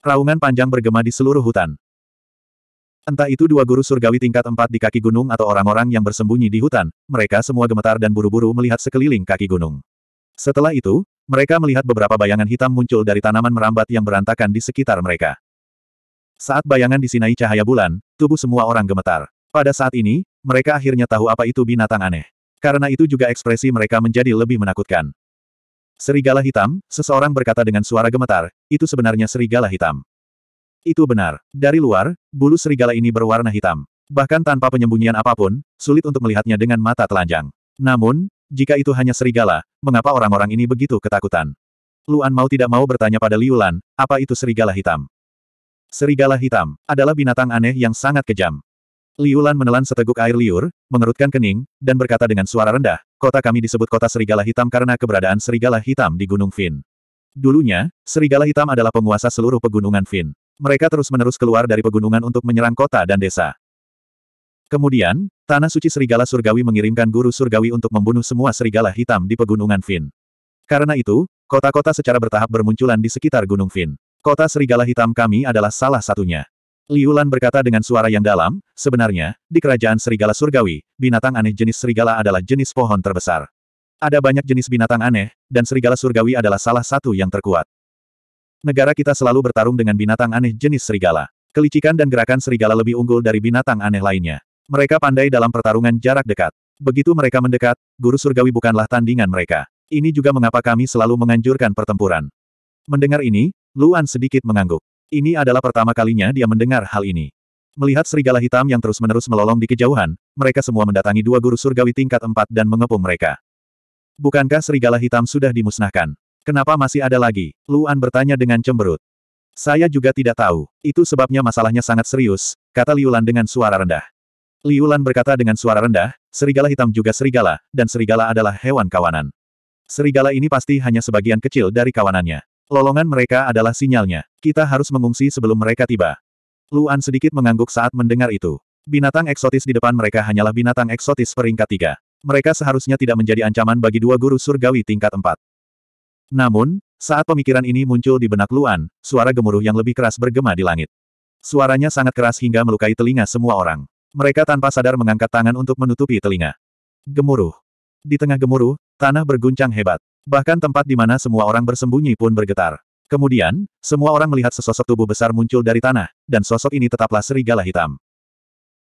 Raungan panjang bergema di seluruh hutan. Entah itu dua guru surgawi tingkat empat di kaki gunung atau orang-orang yang bersembunyi di hutan, mereka semua gemetar dan buru-buru melihat sekeliling kaki gunung. Setelah itu, mereka melihat beberapa bayangan hitam muncul dari tanaman merambat yang berantakan di sekitar mereka. Saat bayangan disinai cahaya bulan, tubuh semua orang gemetar. Pada saat ini, mereka akhirnya tahu apa itu binatang aneh. Karena itu juga ekspresi mereka menjadi lebih menakutkan. Serigala hitam, seseorang berkata dengan suara gemetar, itu sebenarnya serigala hitam. Itu benar. Dari luar, bulu serigala ini berwarna hitam. Bahkan tanpa penyembunyian apapun, sulit untuk melihatnya dengan mata telanjang. Namun, jika itu hanya serigala, mengapa orang-orang ini begitu ketakutan? Luan mau tidak mau bertanya pada Liu apa itu serigala hitam? Serigala hitam adalah binatang aneh yang sangat kejam. Liu menelan seteguk air liur, mengerutkan kening, dan berkata dengan suara rendah, kota kami disebut kota serigala hitam karena keberadaan serigala hitam di Gunung Fin. Dulunya, serigala hitam adalah penguasa seluruh pegunungan Fin. Mereka terus-menerus keluar dari pegunungan untuk menyerang kota dan desa. Kemudian, Tanah Suci Serigala Surgawi mengirimkan guru surgawi untuk membunuh semua serigala hitam di pegunungan Fin. Karena itu, kota-kota secara bertahap bermunculan di sekitar Gunung Fin. Kota serigala hitam kami adalah salah satunya. Liu Lan berkata dengan suara yang dalam, sebenarnya, di kerajaan serigala surgawi, binatang aneh jenis serigala adalah jenis pohon terbesar. Ada banyak jenis binatang aneh, dan serigala surgawi adalah salah satu yang terkuat. Negara kita selalu bertarung dengan binatang aneh jenis serigala. Kelicikan dan gerakan serigala lebih unggul dari binatang aneh lainnya. Mereka pandai dalam pertarungan jarak dekat. Begitu mereka mendekat, guru surgawi bukanlah tandingan mereka. Ini juga mengapa kami selalu menganjurkan pertempuran. Mendengar ini, Luan sedikit mengangguk. Ini adalah pertama kalinya dia mendengar hal ini. Melihat serigala hitam yang terus-menerus melolong di kejauhan, mereka semua mendatangi dua guru surgawi tingkat empat dan mengepung mereka. Bukankah serigala hitam sudah dimusnahkan? Kenapa masih ada lagi? Luan bertanya dengan cemberut. Saya juga tidak tahu. Itu sebabnya masalahnya sangat serius, kata Liulan dengan suara rendah. Liulan berkata dengan suara rendah, serigala hitam juga serigala, dan serigala adalah hewan kawanan. Serigala ini pasti hanya sebagian kecil dari kawanannya. Lolongan mereka adalah sinyalnya. Kita harus mengungsi sebelum mereka tiba. Luan sedikit mengangguk saat mendengar itu. Binatang eksotis di depan mereka hanyalah binatang eksotis peringkat tiga. Mereka seharusnya tidak menjadi ancaman bagi dua guru surgawi tingkat empat. Namun, saat pemikiran ini muncul di benak Luan, suara gemuruh yang lebih keras bergema di langit. Suaranya sangat keras hingga melukai telinga semua orang. Mereka tanpa sadar mengangkat tangan untuk menutupi telinga. Gemuruh. Di tengah gemuruh, tanah berguncang hebat. Bahkan tempat di mana semua orang bersembunyi pun bergetar. Kemudian, semua orang melihat sesosok tubuh besar muncul dari tanah, dan sosok ini tetaplah serigala hitam.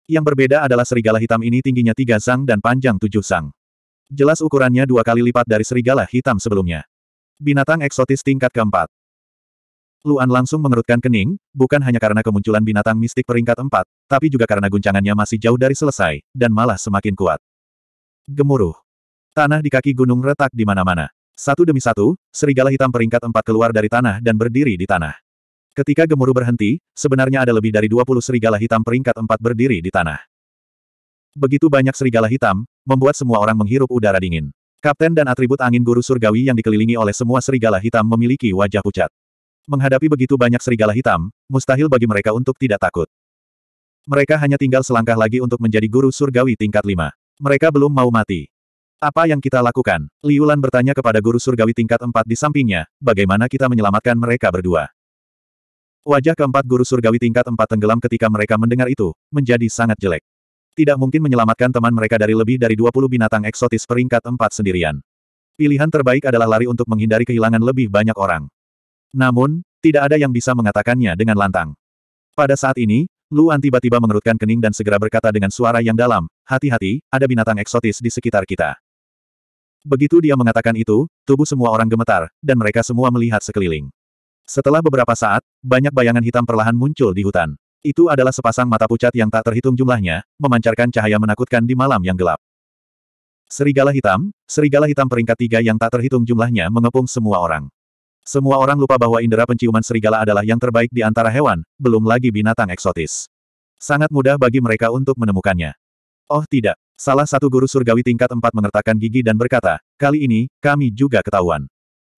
Yang berbeda adalah serigala hitam ini tingginya tiga sang dan panjang tujuh sang. Jelas ukurannya dua kali lipat dari serigala hitam sebelumnya. Binatang eksotis tingkat keempat. Luan langsung mengerutkan kening, bukan hanya karena kemunculan binatang mistik peringkat empat, tapi juga karena guncangannya masih jauh dari selesai, dan malah semakin kuat. Gemuruh. Tanah di kaki gunung retak di mana-mana. Satu demi satu, serigala hitam peringkat empat keluar dari tanah dan berdiri di tanah. Ketika gemuruh berhenti, sebenarnya ada lebih dari 20 serigala hitam peringkat empat berdiri di tanah. Begitu banyak serigala hitam, membuat semua orang menghirup udara dingin. Kapten dan atribut angin guru surgawi yang dikelilingi oleh semua serigala hitam memiliki wajah pucat. Menghadapi begitu banyak serigala hitam, mustahil bagi mereka untuk tidak takut. Mereka hanya tinggal selangkah lagi untuk menjadi guru surgawi tingkat lima. Mereka belum mau mati. Apa yang kita lakukan? Liulan bertanya kepada guru surgawi tingkat empat di sampingnya, bagaimana kita menyelamatkan mereka berdua? Wajah keempat guru surgawi tingkat empat tenggelam ketika mereka mendengar itu, menjadi sangat jelek. Tidak mungkin menyelamatkan teman mereka dari lebih dari 20 binatang eksotis peringkat empat sendirian. Pilihan terbaik adalah lari untuk menghindari kehilangan lebih banyak orang. Namun, tidak ada yang bisa mengatakannya dengan lantang. Pada saat ini, Luan tiba-tiba mengerutkan kening dan segera berkata dengan suara yang dalam, hati-hati, ada binatang eksotis di sekitar kita. Begitu dia mengatakan itu, tubuh semua orang gemetar, dan mereka semua melihat sekeliling. Setelah beberapa saat, banyak bayangan hitam perlahan muncul di hutan. Itu adalah sepasang mata pucat yang tak terhitung jumlahnya, memancarkan cahaya menakutkan di malam yang gelap. Serigala hitam, serigala hitam peringkat tiga yang tak terhitung jumlahnya mengepung semua orang. Semua orang lupa bahwa indera penciuman serigala adalah yang terbaik di antara hewan, belum lagi binatang eksotis. Sangat mudah bagi mereka untuk menemukannya. Oh tidak. Salah satu guru surgawi tingkat empat mengertakkan gigi dan berkata, kali ini, kami juga ketahuan.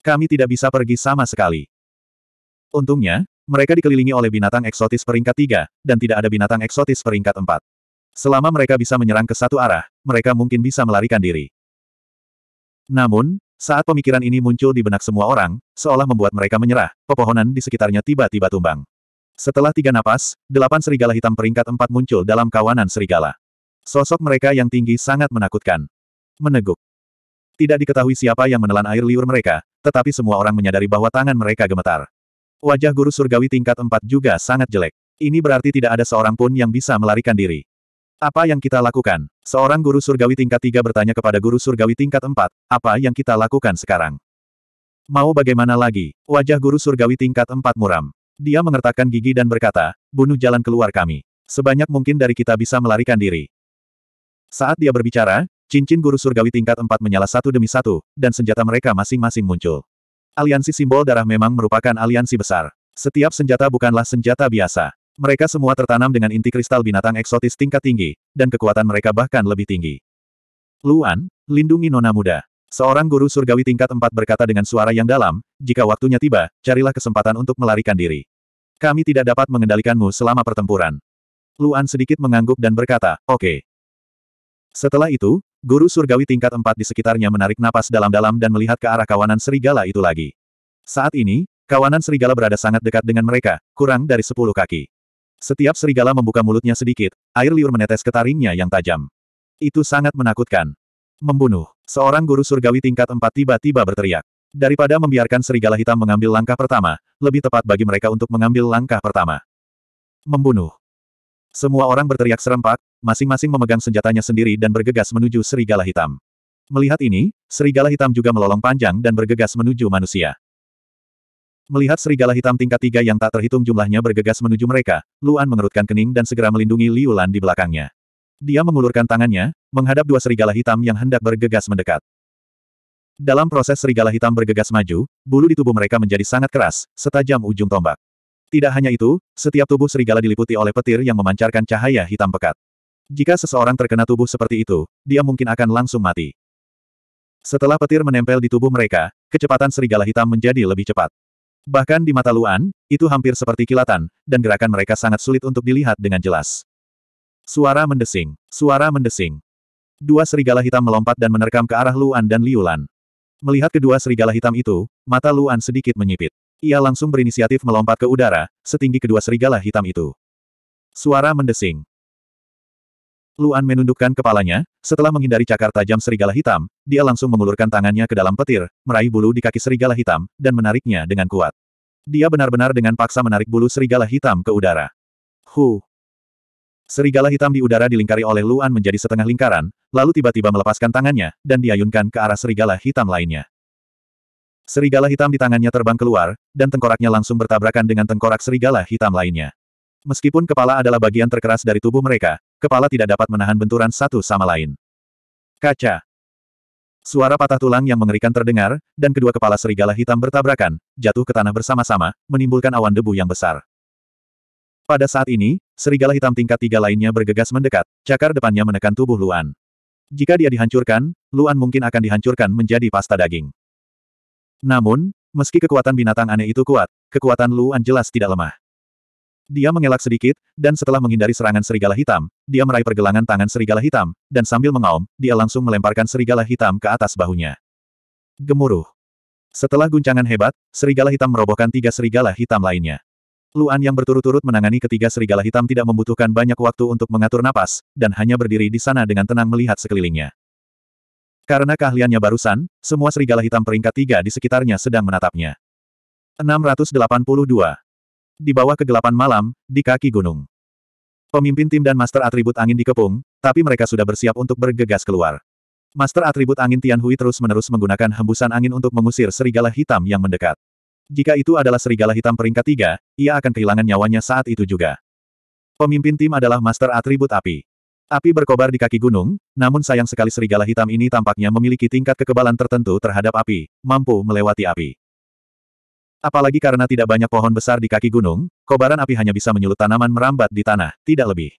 Kami tidak bisa pergi sama sekali. Untungnya, mereka dikelilingi oleh binatang eksotis peringkat tiga, dan tidak ada binatang eksotis peringkat empat. Selama mereka bisa menyerang ke satu arah, mereka mungkin bisa melarikan diri. Namun, saat pemikiran ini muncul di benak semua orang, seolah membuat mereka menyerah, pepohonan di sekitarnya tiba-tiba tumbang. Setelah tiga napas, delapan serigala hitam peringkat empat muncul dalam kawanan serigala. Sosok mereka yang tinggi sangat menakutkan. Meneguk. Tidak diketahui siapa yang menelan air liur mereka, tetapi semua orang menyadari bahwa tangan mereka gemetar. Wajah guru surgawi tingkat 4 juga sangat jelek. Ini berarti tidak ada seorang pun yang bisa melarikan diri. Apa yang kita lakukan? Seorang guru surgawi tingkat 3 bertanya kepada guru surgawi tingkat 4, apa yang kita lakukan sekarang? Mau bagaimana lagi? Wajah guru surgawi tingkat 4 muram. Dia mengertakkan gigi dan berkata, bunuh jalan keluar kami. Sebanyak mungkin dari kita bisa melarikan diri. Saat dia berbicara, cincin guru surgawi tingkat 4 menyala satu demi satu, dan senjata mereka masing-masing muncul. Aliansi simbol darah memang merupakan aliansi besar. Setiap senjata bukanlah senjata biasa. Mereka semua tertanam dengan inti kristal binatang eksotis tingkat tinggi, dan kekuatan mereka bahkan lebih tinggi. Luan, lindungi nona muda. Seorang guru surgawi tingkat empat berkata dengan suara yang dalam, jika waktunya tiba, carilah kesempatan untuk melarikan diri. Kami tidak dapat mengendalikanmu selama pertempuran. Luan sedikit mengangguk dan berkata, oke. Okay. Setelah itu, guru surgawi tingkat empat di sekitarnya menarik napas dalam-dalam dan melihat ke arah kawanan serigala itu lagi. Saat ini, kawanan serigala berada sangat dekat dengan mereka, kurang dari sepuluh kaki. Setiap serigala membuka mulutnya sedikit, air liur menetes ke taringnya yang tajam. Itu sangat menakutkan. Membunuh. Seorang guru surgawi tingkat empat tiba-tiba berteriak. Daripada membiarkan serigala hitam mengambil langkah pertama, lebih tepat bagi mereka untuk mengambil langkah pertama. Membunuh. Semua orang berteriak serempak, masing-masing memegang senjatanya sendiri dan bergegas menuju serigala hitam. Melihat ini, serigala hitam juga melolong panjang dan bergegas menuju manusia. Melihat serigala hitam tingkat tiga yang tak terhitung jumlahnya bergegas menuju mereka, Luan mengerutkan kening dan segera melindungi Liu Lan di belakangnya. Dia mengulurkan tangannya, menghadap dua serigala hitam yang hendak bergegas mendekat. Dalam proses serigala hitam bergegas maju, bulu di tubuh mereka menjadi sangat keras, setajam ujung tombak. Tidak hanya itu, setiap tubuh serigala diliputi oleh petir yang memancarkan cahaya hitam pekat. Jika seseorang terkena tubuh seperti itu, dia mungkin akan langsung mati. Setelah petir menempel di tubuh mereka, kecepatan serigala hitam menjadi lebih cepat. Bahkan di mata Luan, itu hampir seperti kilatan, dan gerakan mereka sangat sulit untuk dilihat dengan jelas. Suara mendesing, suara mendesing. Dua serigala hitam melompat dan menerkam ke arah Luan dan Liulan. Melihat kedua serigala hitam itu, mata Luan sedikit menyipit. Ia langsung berinisiatif melompat ke udara, setinggi kedua serigala hitam itu. Suara mendesing. Luan menundukkan kepalanya, setelah menghindari cakar tajam serigala hitam, dia langsung mengulurkan tangannya ke dalam petir, meraih bulu di kaki serigala hitam, dan menariknya dengan kuat. Dia benar-benar dengan paksa menarik bulu serigala hitam ke udara. Hu! Serigala hitam di udara dilingkari oleh Luan menjadi setengah lingkaran, lalu tiba-tiba melepaskan tangannya, dan diayunkan ke arah serigala hitam lainnya. Serigala hitam di tangannya terbang keluar, dan tengkoraknya langsung bertabrakan dengan tengkorak serigala hitam lainnya. Meskipun kepala adalah bagian terkeras dari tubuh mereka, kepala tidak dapat menahan benturan satu sama lain. Kaca. Suara patah tulang yang mengerikan terdengar, dan kedua kepala serigala hitam bertabrakan, jatuh ke tanah bersama-sama, menimbulkan awan debu yang besar. Pada saat ini, serigala hitam tingkat tiga lainnya bergegas mendekat, cakar depannya menekan tubuh Luan. Jika dia dihancurkan, Luan mungkin akan dihancurkan menjadi pasta daging. Namun, meski kekuatan binatang aneh itu kuat, kekuatan Luan jelas tidak lemah. Dia mengelak sedikit, dan setelah menghindari serangan serigala hitam, dia meraih pergelangan tangan serigala hitam, dan sambil mengaum, dia langsung melemparkan serigala hitam ke atas bahunya. Gemuruh. Setelah guncangan hebat, serigala hitam merobohkan tiga serigala hitam lainnya. Luan yang berturut-turut menangani ketiga serigala hitam tidak membutuhkan banyak waktu untuk mengatur napas, dan hanya berdiri di sana dengan tenang melihat sekelilingnya. Karena keahliannya barusan, semua serigala hitam peringkat tiga di sekitarnya sedang menatapnya. 682. Di bawah kegelapan malam, di kaki gunung. Pemimpin tim dan master atribut angin dikepung, tapi mereka sudah bersiap untuk bergegas keluar. Master atribut angin Tianhui terus-menerus menggunakan hembusan angin untuk mengusir serigala hitam yang mendekat. Jika itu adalah serigala hitam peringkat tiga, ia akan kehilangan nyawanya saat itu juga. Pemimpin tim adalah master atribut api. Api berkobar di kaki gunung, namun sayang sekali serigala hitam ini tampaknya memiliki tingkat kekebalan tertentu terhadap api, mampu melewati api. Apalagi karena tidak banyak pohon besar di kaki gunung, kobaran api hanya bisa menyulut tanaman merambat di tanah, tidak lebih.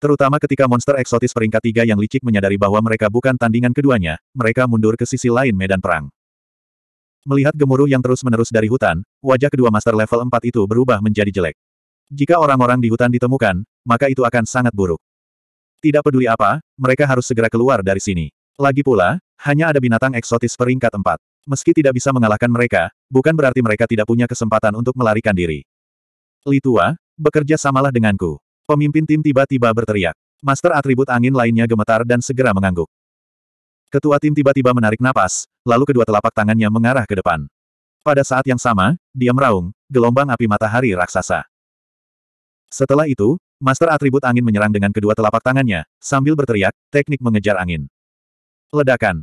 Terutama ketika monster eksotis peringkat tiga yang licik menyadari bahwa mereka bukan tandingan keduanya, mereka mundur ke sisi lain medan perang. Melihat gemuruh yang terus-menerus dari hutan, wajah kedua master level 4 itu berubah menjadi jelek. Jika orang-orang di hutan ditemukan, maka itu akan sangat buruk. Tidak peduli apa, mereka harus segera keluar dari sini. Lagi pula, hanya ada binatang eksotis peringkat empat. Meski tidak bisa mengalahkan mereka, bukan berarti mereka tidak punya kesempatan untuk melarikan diri. Litua, bekerja samalah denganku. Pemimpin tim tiba-tiba berteriak. Master atribut angin lainnya gemetar dan segera mengangguk. Ketua tim tiba-tiba menarik napas, lalu kedua telapak tangannya mengarah ke depan. Pada saat yang sama, dia meraung, gelombang api matahari raksasa. Setelah itu, Master atribut angin menyerang dengan kedua telapak tangannya, sambil berteriak, teknik mengejar angin. Ledakan.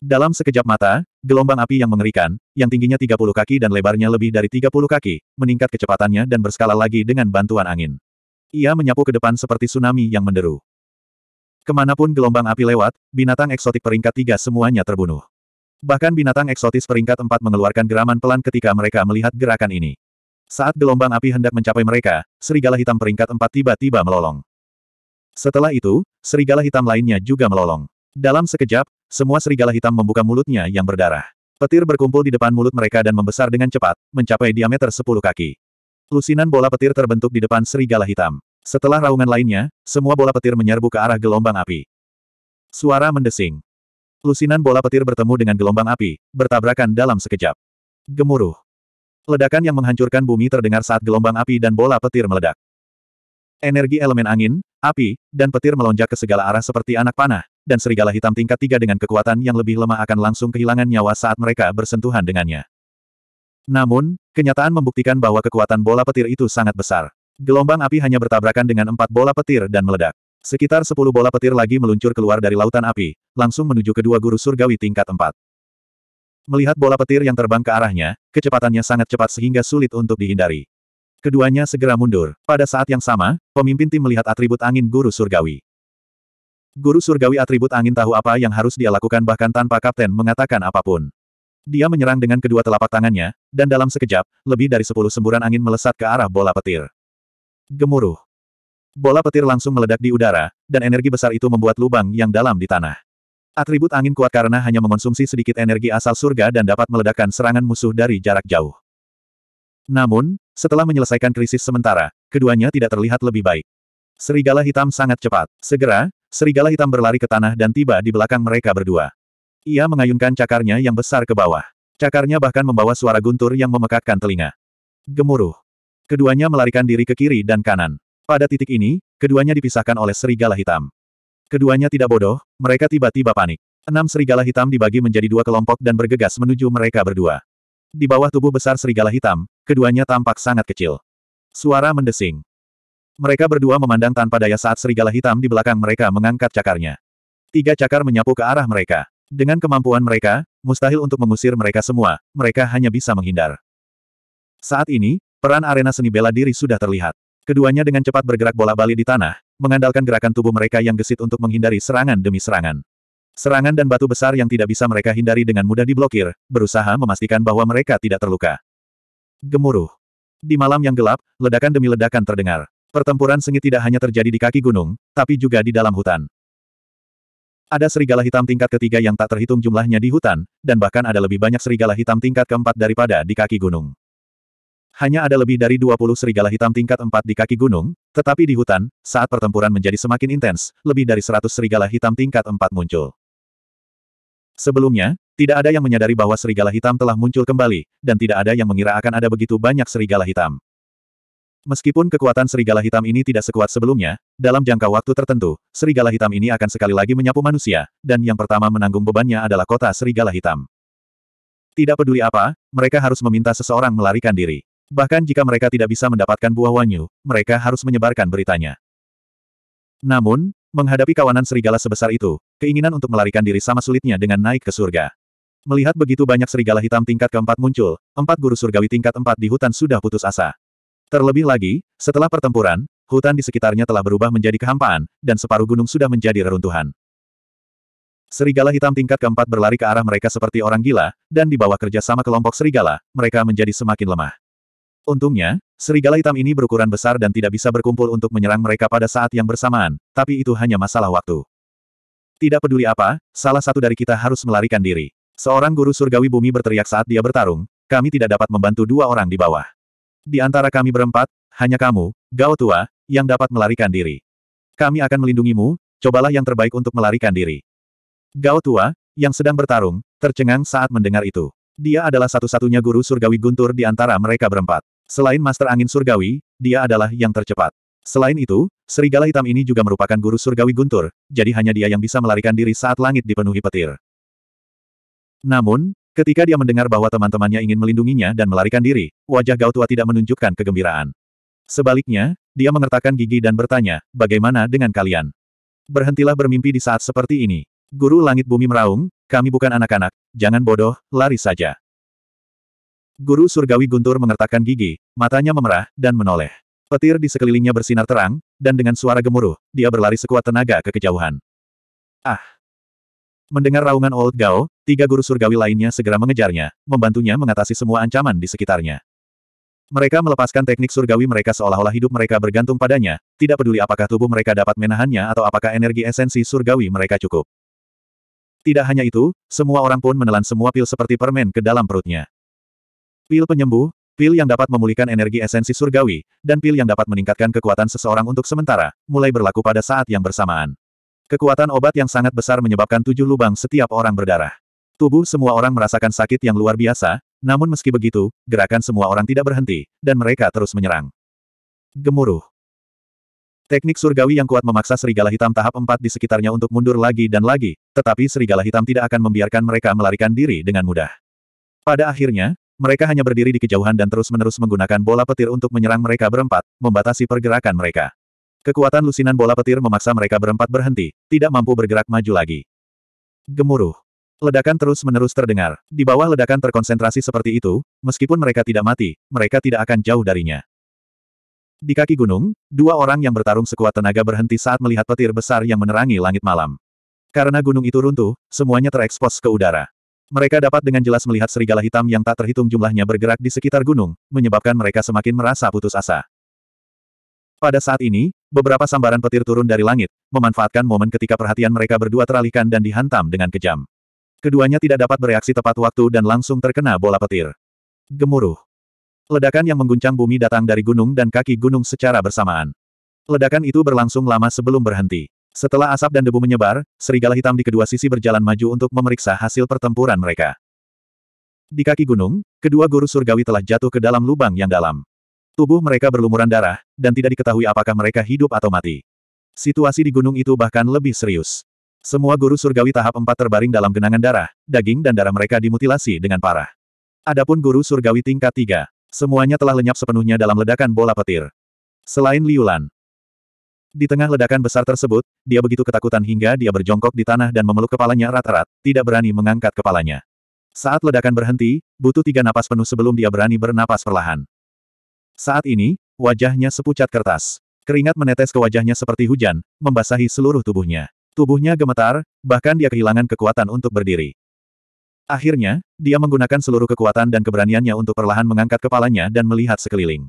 Dalam sekejap mata, gelombang api yang mengerikan, yang tingginya 30 kaki dan lebarnya lebih dari 30 kaki, meningkat kecepatannya dan berskala lagi dengan bantuan angin. Ia menyapu ke depan seperti tsunami yang menderu. Kemanapun gelombang api lewat, binatang eksotik peringkat tiga semuanya terbunuh. Bahkan binatang eksotis peringkat empat mengeluarkan geraman pelan ketika mereka melihat gerakan ini. Saat gelombang api hendak mencapai mereka, serigala hitam peringkat empat tiba-tiba melolong. Setelah itu, serigala hitam lainnya juga melolong. Dalam sekejap, semua serigala hitam membuka mulutnya yang berdarah. Petir berkumpul di depan mulut mereka dan membesar dengan cepat, mencapai diameter sepuluh kaki. Lusinan bola petir terbentuk di depan serigala hitam. Setelah raungan lainnya, semua bola petir menyerbu ke arah gelombang api. Suara mendesing. Lusinan bola petir bertemu dengan gelombang api, bertabrakan dalam sekejap. Gemuruh. Ledakan yang menghancurkan bumi terdengar saat gelombang api dan bola petir meledak. Energi elemen angin, api, dan petir melonjak ke segala arah seperti anak panah, dan serigala hitam tingkat tiga dengan kekuatan yang lebih lemah akan langsung kehilangan nyawa saat mereka bersentuhan dengannya. Namun, kenyataan membuktikan bahwa kekuatan bola petir itu sangat besar. Gelombang api hanya bertabrakan dengan empat bola petir dan meledak. Sekitar sepuluh bola petir lagi meluncur keluar dari lautan api, langsung menuju kedua guru surgawi tingkat empat. Melihat bola petir yang terbang ke arahnya, kecepatannya sangat cepat sehingga sulit untuk dihindari. Keduanya segera mundur. Pada saat yang sama, pemimpin tim melihat atribut angin guru surgawi. Guru surgawi atribut angin tahu apa yang harus dia lakukan bahkan tanpa kapten mengatakan apapun. Dia menyerang dengan kedua telapak tangannya, dan dalam sekejap, lebih dari sepuluh semburan angin melesat ke arah bola petir. Gemuruh. Bola petir langsung meledak di udara, dan energi besar itu membuat lubang yang dalam di tanah. Atribut angin kuat karena hanya mengonsumsi sedikit energi asal surga dan dapat meledakkan serangan musuh dari jarak jauh. Namun, setelah menyelesaikan krisis sementara, keduanya tidak terlihat lebih baik. Serigala hitam sangat cepat. Segera, serigala hitam berlari ke tanah dan tiba di belakang mereka berdua. Ia mengayunkan cakarnya yang besar ke bawah. Cakarnya bahkan membawa suara guntur yang memekakkan telinga. Gemuruh. Keduanya melarikan diri ke kiri dan kanan. Pada titik ini, keduanya dipisahkan oleh serigala hitam. Keduanya tidak bodoh, mereka tiba-tiba panik. Enam serigala hitam dibagi menjadi dua kelompok dan bergegas menuju mereka berdua. Di bawah tubuh besar serigala hitam, keduanya tampak sangat kecil. Suara mendesing. Mereka berdua memandang tanpa daya saat serigala hitam di belakang mereka mengangkat cakarnya. Tiga cakar menyapu ke arah mereka. Dengan kemampuan mereka, mustahil untuk mengusir mereka semua, mereka hanya bisa menghindar. Saat ini, peran arena seni bela diri sudah terlihat. Keduanya dengan cepat bergerak bola bali di tanah, mengandalkan gerakan tubuh mereka yang gesit untuk menghindari serangan demi serangan. Serangan dan batu besar yang tidak bisa mereka hindari dengan mudah diblokir, berusaha memastikan bahwa mereka tidak terluka. Gemuruh. Di malam yang gelap, ledakan demi ledakan terdengar. Pertempuran sengit tidak hanya terjadi di kaki gunung, tapi juga di dalam hutan. Ada serigala hitam tingkat ketiga yang tak terhitung jumlahnya di hutan, dan bahkan ada lebih banyak serigala hitam tingkat keempat daripada di kaki gunung. Hanya ada lebih dari 20 serigala hitam tingkat 4 di kaki gunung, tetapi di hutan, saat pertempuran menjadi semakin intens, lebih dari 100 serigala hitam tingkat 4 muncul. Sebelumnya, tidak ada yang menyadari bahwa serigala hitam telah muncul kembali, dan tidak ada yang mengira akan ada begitu banyak serigala hitam. Meskipun kekuatan serigala hitam ini tidak sekuat sebelumnya, dalam jangka waktu tertentu, serigala hitam ini akan sekali lagi menyapu manusia, dan yang pertama menanggung bebannya adalah kota serigala hitam. Tidak peduli apa, mereka harus meminta seseorang melarikan diri. Bahkan jika mereka tidak bisa mendapatkan buah wanyu, mereka harus menyebarkan beritanya. Namun, menghadapi kawanan serigala sebesar itu, keinginan untuk melarikan diri sama sulitnya dengan naik ke surga. Melihat begitu banyak serigala hitam tingkat keempat muncul, empat guru surgawi tingkat empat di hutan sudah putus asa. Terlebih lagi, setelah pertempuran, hutan di sekitarnya telah berubah menjadi kehampaan, dan separuh gunung sudah menjadi reruntuhan. Serigala hitam tingkat keempat berlari ke arah mereka seperti orang gila, dan di bawah kerja sama kelompok serigala, mereka menjadi semakin lemah. Untungnya, serigala hitam ini berukuran besar dan tidak bisa berkumpul untuk menyerang mereka pada saat yang bersamaan, tapi itu hanya masalah waktu. Tidak peduli apa, salah satu dari kita harus melarikan diri. Seorang guru surgawi bumi berteriak saat dia bertarung, kami tidak dapat membantu dua orang di bawah. Di antara kami berempat, hanya kamu, Gao Tua, yang dapat melarikan diri. Kami akan melindungimu, cobalah yang terbaik untuk melarikan diri. Gao Tua, yang sedang bertarung, tercengang saat mendengar itu. Dia adalah satu-satunya guru surgawi guntur di antara mereka berempat. Selain Master Angin Surgawi, dia adalah yang tercepat. Selain itu, serigala hitam ini juga merupakan guru surgawi guntur, jadi hanya dia yang bisa melarikan diri saat langit dipenuhi petir. Namun, ketika dia mendengar bahwa teman-temannya ingin melindunginya dan melarikan diri, wajah Gautua tidak menunjukkan kegembiraan. Sebaliknya, dia mengertakkan gigi dan bertanya, bagaimana dengan kalian? Berhentilah bermimpi di saat seperti ini. Guru Langit Bumi meraung, kami bukan anak-anak, jangan bodoh, lari saja. Guru surgawi guntur mengertakkan gigi, matanya memerah, dan menoleh. Petir di sekelilingnya bersinar terang, dan dengan suara gemuruh, dia berlari sekuat tenaga ke kejauhan. Ah! Mendengar raungan Old Gao, tiga guru surgawi lainnya segera mengejarnya, membantunya mengatasi semua ancaman di sekitarnya. Mereka melepaskan teknik surgawi mereka seolah-olah hidup mereka bergantung padanya, tidak peduli apakah tubuh mereka dapat menahannya atau apakah energi esensi surgawi mereka cukup. Tidak hanya itu, semua orang pun menelan semua pil seperti permen ke dalam perutnya. Pil penyembuh, pil yang dapat memulihkan energi esensi surgawi, dan pil yang dapat meningkatkan kekuatan seseorang untuk sementara, mulai berlaku pada saat yang bersamaan. Kekuatan obat yang sangat besar menyebabkan tujuh lubang setiap orang berdarah. Tubuh semua orang merasakan sakit yang luar biasa, namun meski begitu, gerakan semua orang tidak berhenti, dan mereka terus menyerang. Gemuruh. Teknik surgawi yang kuat memaksa serigala hitam tahap 4 di sekitarnya untuk mundur lagi dan lagi, tetapi serigala hitam tidak akan membiarkan mereka melarikan diri dengan mudah. Pada akhirnya, mereka hanya berdiri di kejauhan dan terus-menerus menggunakan bola petir untuk menyerang mereka berempat, membatasi pergerakan mereka. Kekuatan lusinan bola petir memaksa mereka berempat berhenti, tidak mampu bergerak maju lagi. Gemuruh. Ledakan terus-menerus terdengar. Di bawah ledakan terkonsentrasi seperti itu, meskipun mereka tidak mati, mereka tidak akan jauh darinya. Di kaki gunung, dua orang yang bertarung sekuat tenaga berhenti saat melihat petir besar yang menerangi langit malam. Karena gunung itu runtuh, semuanya terekspos ke udara. Mereka dapat dengan jelas melihat serigala hitam yang tak terhitung jumlahnya bergerak di sekitar gunung, menyebabkan mereka semakin merasa putus asa. Pada saat ini, beberapa sambaran petir turun dari langit, memanfaatkan momen ketika perhatian mereka berdua teralihkan dan dihantam dengan kejam. Keduanya tidak dapat bereaksi tepat waktu dan langsung terkena bola petir. Gemuruh. Ledakan yang mengguncang bumi datang dari gunung dan kaki gunung secara bersamaan. Ledakan itu berlangsung lama sebelum berhenti. Setelah asap dan debu menyebar, serigala hitam di kedua sisi berjalan maju untuk memeriksa hasil pertempuran mereka. Di kaki gunung, kedua guru surgawi telah jatuh ke dalam lubang yang dalam. Tubuh mereka berlumuran darah, dan tidak diketahui apakah mereka hidup atau mati. Situasi di gunung itu bahkan lebih serius. Semua guru surgawi tahap 4 terbaring dalam genangan darah, daging dan darah mereka dimutilasi dengan parah. Adapun guru surgawi tingkat 3, Semuanya telah lenyap sepenuhnya dalam ledakan bola petir. Selain Liulan. Di tengah ledakan besar tersebut, dia begitu ketakutan hingga dia berjongkok di tanah dan memeluk kepalanya rat-rat, tidak berani mengangkat kepalanya. Saat ledakan berhenti, butuh tiga napas penuh sebelum dia berani bernapas perlahan. Saat ini, wajahnya sepucat kertas. Keringat menetes ke wajahnya seperti hujan, membasahi seluruh tubuhnya. Tubuhnya gemetar, bahkan dia kehilangan kekuatan untuk berdiri. Akhirnya, dia menggunakan seluruh kekuatan dan keberaniannya untuk perlahan mengangkat kepalanya dan melihat sekeliling.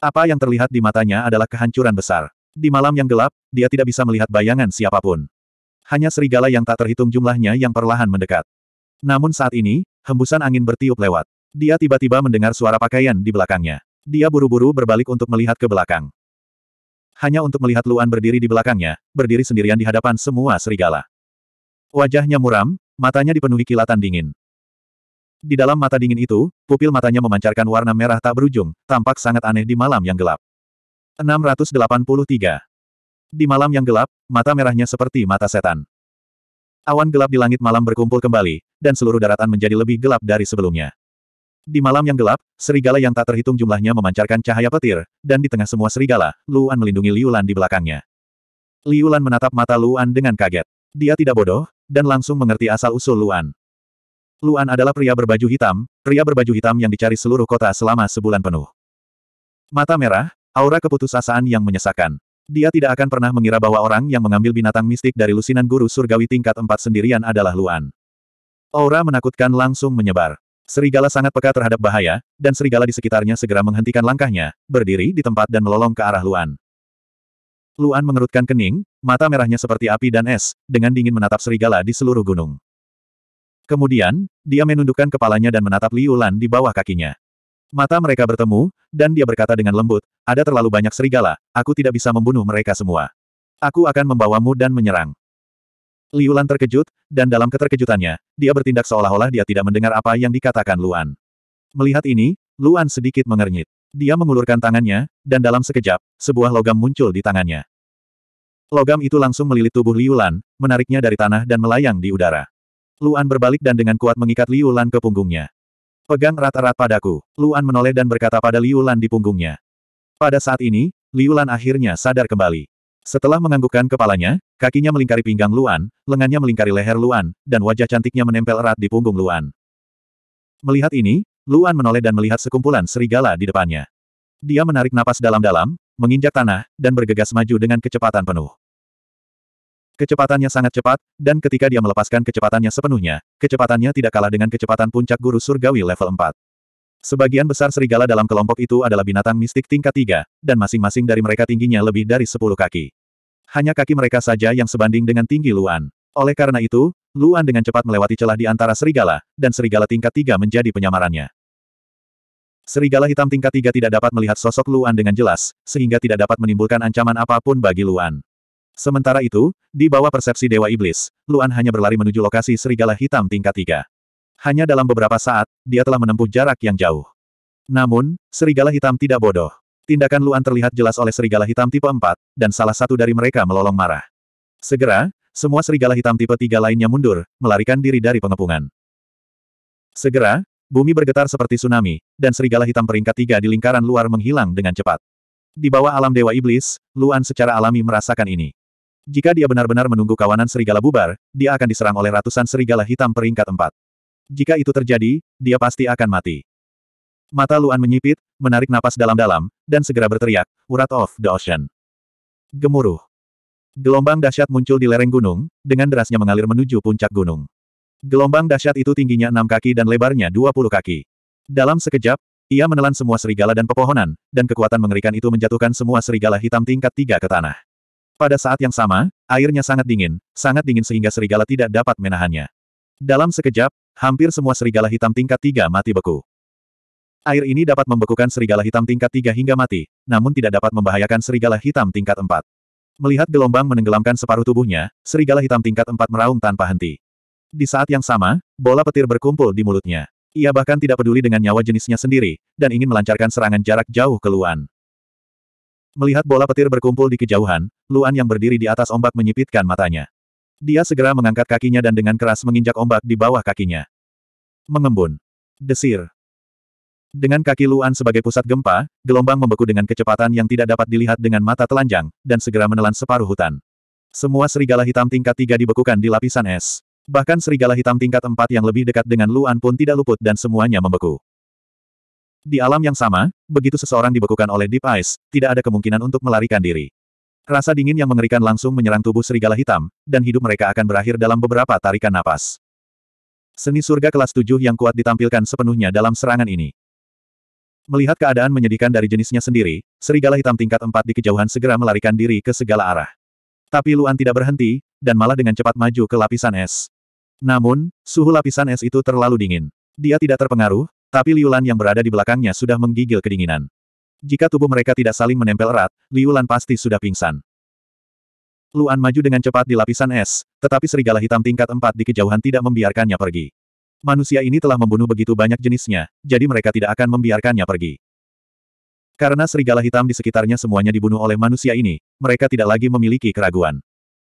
Apa yang terlihat di matanya adalah kehancuran besar. Di malam yang gelap, dia tidak bisa melihat bayangan siapapun. Hanya serigala yang tak terhitung jumlahnya yang perlahan mendekat. Namun saat ini, hembusan angin bertiup lewat. Dia tiba-tiba mendengar suara pakaian di belakangnya. Dia buru-buru berbalik untuk melihat ke belakang. Hanya untuk melihat Luan berdiri di belakangnya, berdiri sendirian di hadapan semua serigala. Wajahnya muram, matanya dipenuhi kilatan dingin. Di dalam mata dingin itu, pupil matanya memancarkan warna merah tak berujung, tampak sangat aneh di malam yang gelap. 683. Di malam yang gelap, mata merahnya seperti mata setan. Awan gelap di langit malam berkumpul kembali, dan seluruh daratan menjadi lebih gelap dari sebelumnya. Di malam yang gelap, serigala yang tak terhitung jumlahnya memancarkan cahaya petir, dan di tengah semua serigala, Luan melindungi Liulan di belakangnya. Liulan menatap mata Luan dengan kaget. Dia tidak bodoh, dan langsung mengerti asal-usul Luan. Luan adalah pria berbaju hitam, pria berbaju hitam yang dicari seluruh kota selama sebulan penuh. Mata merah, aura keputusasaan yang menyesakan. Dia tidak akan pernah mengira bahwa orang yang mengambil binatang mistik dari lusinan guru surgawi tingkat empat sendirian adalah Luan. Aura menakutkan langsung menyebar. Serigala sangat peka terhadap bahaya, dan serigala di sekitarnya segera menghentikan langkahnya, berdiri di tempat dan melolong ke arah Luan. Luan mengerutkan kening, mata merahnya seperti api dan es, dengan dingin menatap serigala di seluruh gunung. Kemudian, dia menundukkan kepalanya dan menatap Liu Lan di bawah kakinya. Mata mereka bertemu, dan dia berkata dengan lembut, ada terlalu banyak serigala, aku tidak bisa membunuh mereka semua. Aku akan membawamu dan menyerang. Liu Lan terkejut, dan dalam keterkejutannya, dia bertindak seolah-olah dia tidak mendengar apa yang dikatakan Luan. Melihat ini, Luan sedikit mengernyit. Dia mengulurkan tangannya, dan dalam sekejap, sebuah logam muncul di tangannya. Logam itu langsung melilit tubuh Liu Lan, menariknya dari tanah dan melayang di udara. Luan berbalik dan dengan kuat mengikat Liu Lan ke punggungnya. Pegang rata erat padaku, Luan menoleh dan berkata pada Liu Lan di punggungnya. Pada saat ini, Liu Lan akhirnya sadar kembali. Setelah menganggukkan kepalanya, kakinya melingkari pinggang Luan, lengannya melingkari leher Luan, dan wajah cantiknya menempel erat di punggung Luan. Melihat ini, Luan menoleh dan melihat sekumpulan serigala di depannya. Dia menarik napas dalam-dalam, menginjak tanah, dan bergegas maju dengan kecepatan penuh. Kecepatannya sangat cepat, dan ketika dia melepaskan kecepatannya sepenuhnya, kecepatannya tidak kalah dengan kecepatan puncak guru surgawi level 4. Sebagian besar serigala dalam kelompok itu adalah binatang mistik tingkat 3, dan masing-masing dari mereka tingginya lebih dari 10 kaki. Hanya kaki mereka saja yang sebanding dengan tinggi Luan. Oleh karena itu, Luan dengan cepat melewati celah di antara serigala, dan serigala tingkat 3 menjadi penyamarannya. Serigala hitam tingkat 3 tidak dapat melihat sosok Luan dengan jelas, sehingga tidak dapat menimbulkan ancaman apapun bagi Luan. Sementara itu, di bawah persepsi Dewa Iblis, Luan hanya berlari menuju lokasi serigala hitam tingkat tiga. Hanya dalam beberapa saat, dia telah menempuh jarak yang jauh. Namun, serigala hitam tidak bodoh. Tindakan Luan terlihat jelas oleh serigala hitam tipe 4, dan salah satu dari mereka melolong marah. Segera, semua serigala hitam tipe 3 lainnya mundur, melarikan diri dari pengepungan. Segera, bumi bergetar seperti tsunami, dan serigala hitam peringkat 3 di lingkaran luar menghilang dengan cepat. Di bawah alam Dewa Iblis, Luan secara alami merasakan ini. Jika dia benar-benar menunggu kawanan serigala bubar, dia akan diserang oleh ratusan serigala hitam peringkat empat. Jika itu terjadi, dia pasti akan mati. Mata Luan menyipit, menarik napas dalam-dalam, dan segera berteriak, Urat of the Ocean. Gemuruh. Gelombang dahsyat muncul di lereng gunung, dengan derasnya mengalir menuju puncak gunung. Gelombang dahsyat itu tingginya enam kaki dan lebarnya dua puluh kaki. Dalam sekejap, ia menelan semua serigala dan pepohonan, dan kekuatan mengerikan itu menjatuhkan semua serigala hitam tingkat tiga ke tanah. Pada saat yang sama, airnya sangat dingin, sangat dingin sehingga serigala tidak dapat menahannya. Dalam sekejap, hampir semua serigala hitam tingkat tiga mati beku. Air ini dapat membekukan serigala hitam tingkat tiga hingga mati, namun tidak dapat membahayakan serigala hitam tingkat empat. Melihat gelombang menenggelamkan separuh tubuhnya, serigala hitam tingkat empat meraung tanpa henti. Di saat yang sama, bola petir berkumpul di mulutnya. Ia bahkan tidak peduli dengan nyawa jenisnya sendiri, dan ingin melancarkan serangan jarak jauh ke Melihat bola petir berkumpul di kejauhan, Luan yang berdiri di atas ombak menyipitkan matanya. Dia segera mengangkat kakinya dan dengan keras menginjak ombak di bawah kakinya. Mengembun. Desir. Dengan kaki Luan sebagai pusat gempa, gelombang membeku dengan kecepatan yang tidak dapat dilihat dengan mata telanjang, dan segera menelan separuh hutan. Semua serigala hitam tingkat tiga dibekukan di lapisan es. Bahkan serigala hitam tingkat empat yang lebih dekat dengan Luan pun tidak luput dan semuanya membeku. Di alam yang sama, begitu seseorang dibekukan oleh Deep Ice, tidak ada kemungkinan untuk melarikan diri. Rasa dingin yang mengerikan langsung menyerang tubuh serigala hitam, dan hidup mereka akan berakhir dalam beberapa tarikan napas. Seni surga kelas Tujuh yang kuat ditampilkan sepenuhnya dalam serangan ini. Melihat keadaan menyedihkan dari jenisnya sendiri, serigala hitam tingkat Empat di kejauhan segera melarikan diri ke segala arah. Tapi Luan tidak berhenti, dan malah dengan cepat maju ke lapisan es. Namun, suhu lapisan es itu terlalu dingin. Dia tidak terpengaruh, tapi Liulan yang berada di belakangnya sudah menggigil kedinginan. Jika tubuh mereka tidak saling menempel erat, Liulan pasti sudah pingsan. Luan maju dengan cepat di lapisan es, tetapi serigala hitam tingkat 4 di kejauhan tidak membiarkannya pergi. Manusia ini telah membunuh begitu banyak jenisnya, jadi mereka tidak akan membiarkannya pergi. Karena serigala hitam di sekitarnya semuanya dibunuh oleh manusia ini, mereka tidak lagi memiliki keraguan.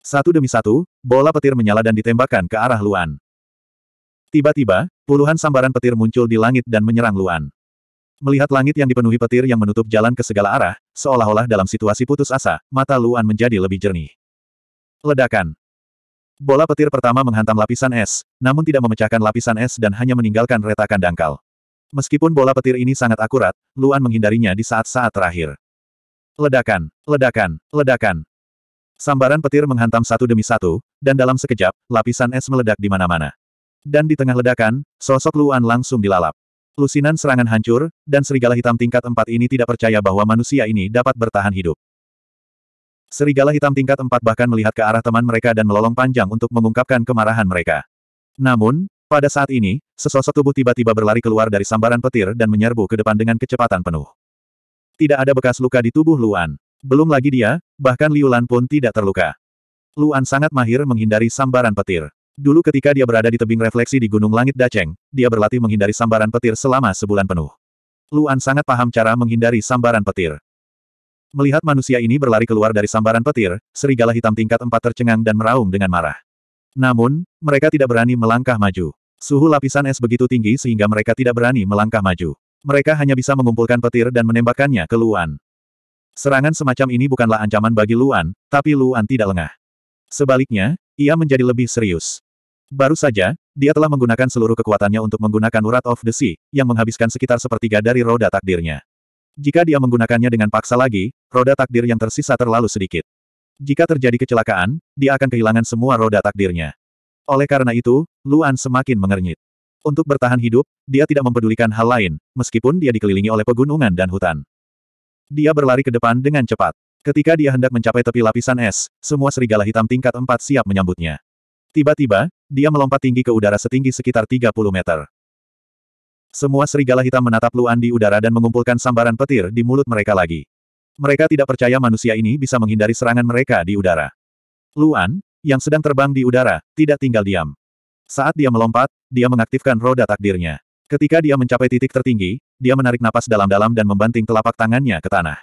Satu demi satu, bola petir menyala dan ditembakkan ke arah Luan. Tiba-tiba, puluhan sambaran petir muncul di langit dan menyerang Luan. Melihat langit yang dipenuhi petir yang menutup jalan ke segala arah, seolah-olah dalam situasi putus asa, mata Luan menjadi lebih jernih. Ledakan. Bola petir pertama menghantam lapisan es, namun tidak memecahkan lapisan es dan hanya meninggalkan retakan dangkal. Meskipun bola petir ini sangat akurat, Luan menghindarinya di saat-saat terakhir. Ledakan, ledakan, ledakan. Sambaran petir menghantam satu demi satu, dan dalam sekejap, lapisan es meledak di mana-mana dan di tengah ledakan, sosok Luan langsung dilalap. Lusinan serangan hancur, dan serigala hitam tingkat empat ini tidak percaya bahwa manusia ini dapat bertahan hidup. Serigala hitam tingkat empat bahkan melihat ke arah teman mereka dan melolong panjang untuk mengungkapkan kemarahan mereka. Namun, pada saat ini, sesosok tubuh tiba-tiba berlari keluar dari sambaran petir dan menyerbu ke depan dengan kecepatan penuh. Tidak ada bekas luka di tubuh Luan. Belum lagi dia, bahkan Liulan pun tidak terluka. Luan sangat mahir menghindari sambaran petir. Dulu ketika dia berada di tebing refleksi di Gunung Langit Daceng, dia berlatih menghindari sambaran petir selama sebulan penuh. Luan sangat paham cara menghindari sambaran petir. Melihat manusia ini berlari keluar dari sambaran petir, serigala hitam tingkat empat tercengang dan meraung dengan marah. Namun, mereka tidak berani melangkah maju. Suhu lapisan es begitu tinggi sehingga mereka tidak berani melangkah maju. Mereka hanya bisa mengumpulkan petir dan menembakkannya ke Luan. Serangan semacam ini bukanlah ancaman bagi Luan, tapi Luan tidak lengah. Sebaliknya, ia menjadi lebih serius. Baru saja, dia telah menggunakan seluruh kekuatannya untuk menggunakan urat of the Sea, yang menghabiskan sekitar sepertiga dari roda takdirnya. Jika dia menggunakannya dengan paksa lagi, roda takdir yang tersisa terlalu sedikit. Jika terjadi kecelakaan, dia akan kehilangan semua roda takdirnya. Oleh karena itu, Luan semakin mengernyit. Untuk bertahan hidup, dia tidak mempedulikan hal lain, meskipun dia dikelilingi oleh pegunungan dan hutan. Dia berlari ke depan dengan cepat. Ketika dia hendak mencapai tepi lapisan es, semua serigala hitam tingkat empat siap menyambutnya. Tiba-tiba, dia melompat tinggi ke udara setinggi sekitar 30 meter. Semua serigala hitam menatap Luan di udara dan mengumpulkan sambaran petir di mulut mereka lagi. Mereka tidak percaya manusia ini bisa menghindari serangan mereka di udara. Luan, yang sedang terbang di udara, tidak tinggal diam. Saat dia melompat, dia mengaktifkan roda takdirnya. Ketika dia mencapai titik tertinggi, dia menarik napas dalam-dalam dan membanting telapak tangannya ke tanah.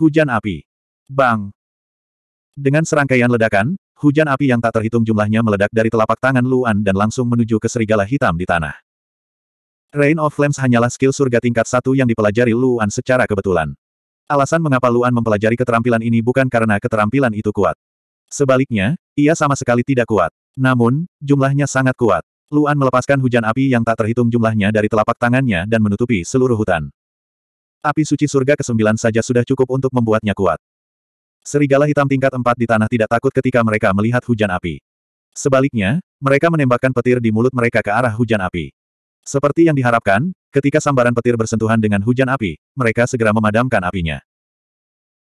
Hujan api. Bang. Dengan serangkaian ledakan, Hujan api yang tak terhitung jumlahnya meledak dari telapak tangan Luan dan langsung menuju ke serigala hitam di tanah. Rain of Flames hanyalah skill surga tingkat satu yang dipelajari Luan secara kebetulan. Alasan mengapa Luan mempelajari keterampilan ini bukan karena keterampilan itu kuat. Sebaliknya, ia sama sekali tidak kuat. Namun, jumlahnya sangat kuat. Luan melepaskan hujan api yang tak terhitung jumlahnya dari telapak tangannya dan menutupi seluruh hutan. Api suci surga ke-9 saja sudah cukup untuk membuatnya kuat. Serigala hitam tingkat empat di tanah tidak takut ketika mereka melihat hujan api. Sebaliknya, mereka menembakkan petir di mulut mereka ke arah hujan api. Seperti yang diharapkan, ketika sambaran petir bersentuhan dengan hujan api, mereka segera memadamkan apinya.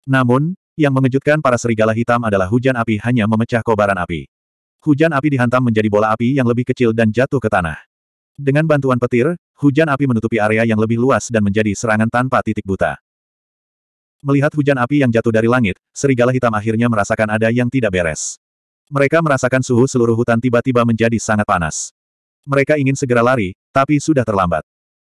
Namun, yang mengejutkan para serigala hitam adalah hujan api hanya memecah kobaran api. Hujan api dihantam menjadi bola api yang lebih kecil dan jatuh ke tanah. Dengan bantuan petir, hujan api menutupi area yang lebih luas dan menjadi serangan tanpa titik buta. Melihat hujan api yang jatuh dari langit, serigala hitam akhirnya merasakan ada yang tidak beres. Mereka merasakan suhu seluruh hutan tiba-tiba menjadi sangat panas. Mereka ingin segera lari, tapi sudah terlambat.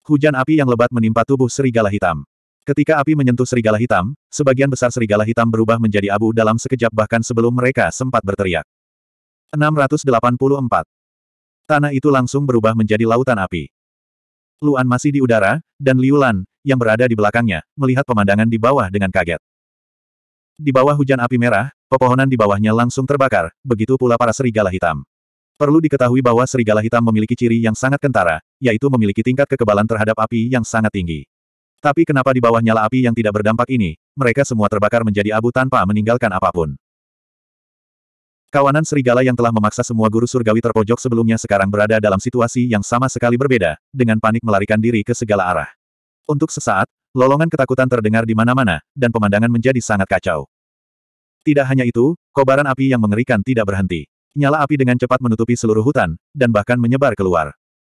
Hujan api yang lebat menimpa tubuh serigala hitam. Ketika api menyentuh serigala hitam, sebagian besar serigala hitam berubah menjadi abu dalam sekejap bahkan sebelum mereka sempat berteriak. 684. Tanah itu langsung berubah menjadi lautan api. Luan masih di udara, dan Liu Lan, yang berada di belakangnya, melihat pemandangan di bawah dengan kaget. Di bawah hujan api merah, pepohonan di bawahnya langsung terbakar, begitu pula para serigala hitam. Perlu diketahui bahwa serigala hitam memiliki ciri yang sangat kentara, yaitu memiliki tingkat kekebalan terhadap api yang sangat tinggi. Tapi kenapa di bawah nyala api yang tidak berdampak ini, mereka semua terbakar menjadi abu tanpa meninggalkan apapun. Kawanan serigala yang telah memaksa semua guru surgawi terpojok sebelumnya sekarang berada dalam situasi yang sama sekali berbeda, dengan panik melarikan diri ke segala arah. Untuk sesaat, lolongan ketakutan terdengar di mana-mana, dan pemandangan menjadi sangat kacau. Tidak hanya itu, kobaran api yang mengerikan tidak berhenti. Nyala api dengan cepat menutupi seluruh hutan, dan bahkan menyebar keluar.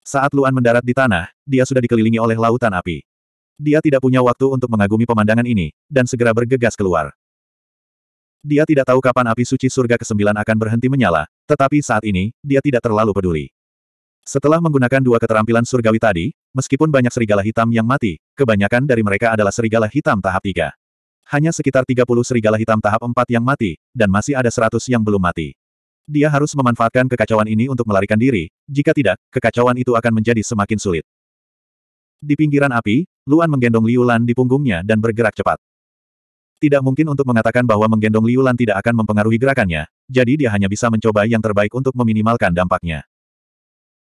Saat Luan mendarat di tanah, dia sudah dikelilingi oleh lautan api. Dia tidak punya waktu untuk mengagumi pemandangan ini, dan segera bergegas keluar. Dia tidak tahu kapan api suci surga ke-9 akan berhenti menyala, tetapi saat ini, dia tidak terlalu peduli. Setelah menggunakan dua keterampilan surgawi tadi, meskipun banyak serigala hitam yang mati, kebanyakan dari mereka adalah serigala hitam tahap 3. Hanya sekitar 30 serigala hitam tahap 4 yang mati, dan masih ada 100 yang belum mati. Dia harus memanfaatkan kekacauan ini untuk melarikan diri, jika tidak, kekacauan itu akan menjadi semakin sulit. Di pinggiran api, Luan menggendong Liu di punggungnya dan bergerak cepat. Tidak mungkin untuk mengatakan bahwa menggendong Liulan tidak akan mempengaruhi gerakannya, jadi dia hanya bisa mencoba yang terbaik untuk meminimalkan dampaknya.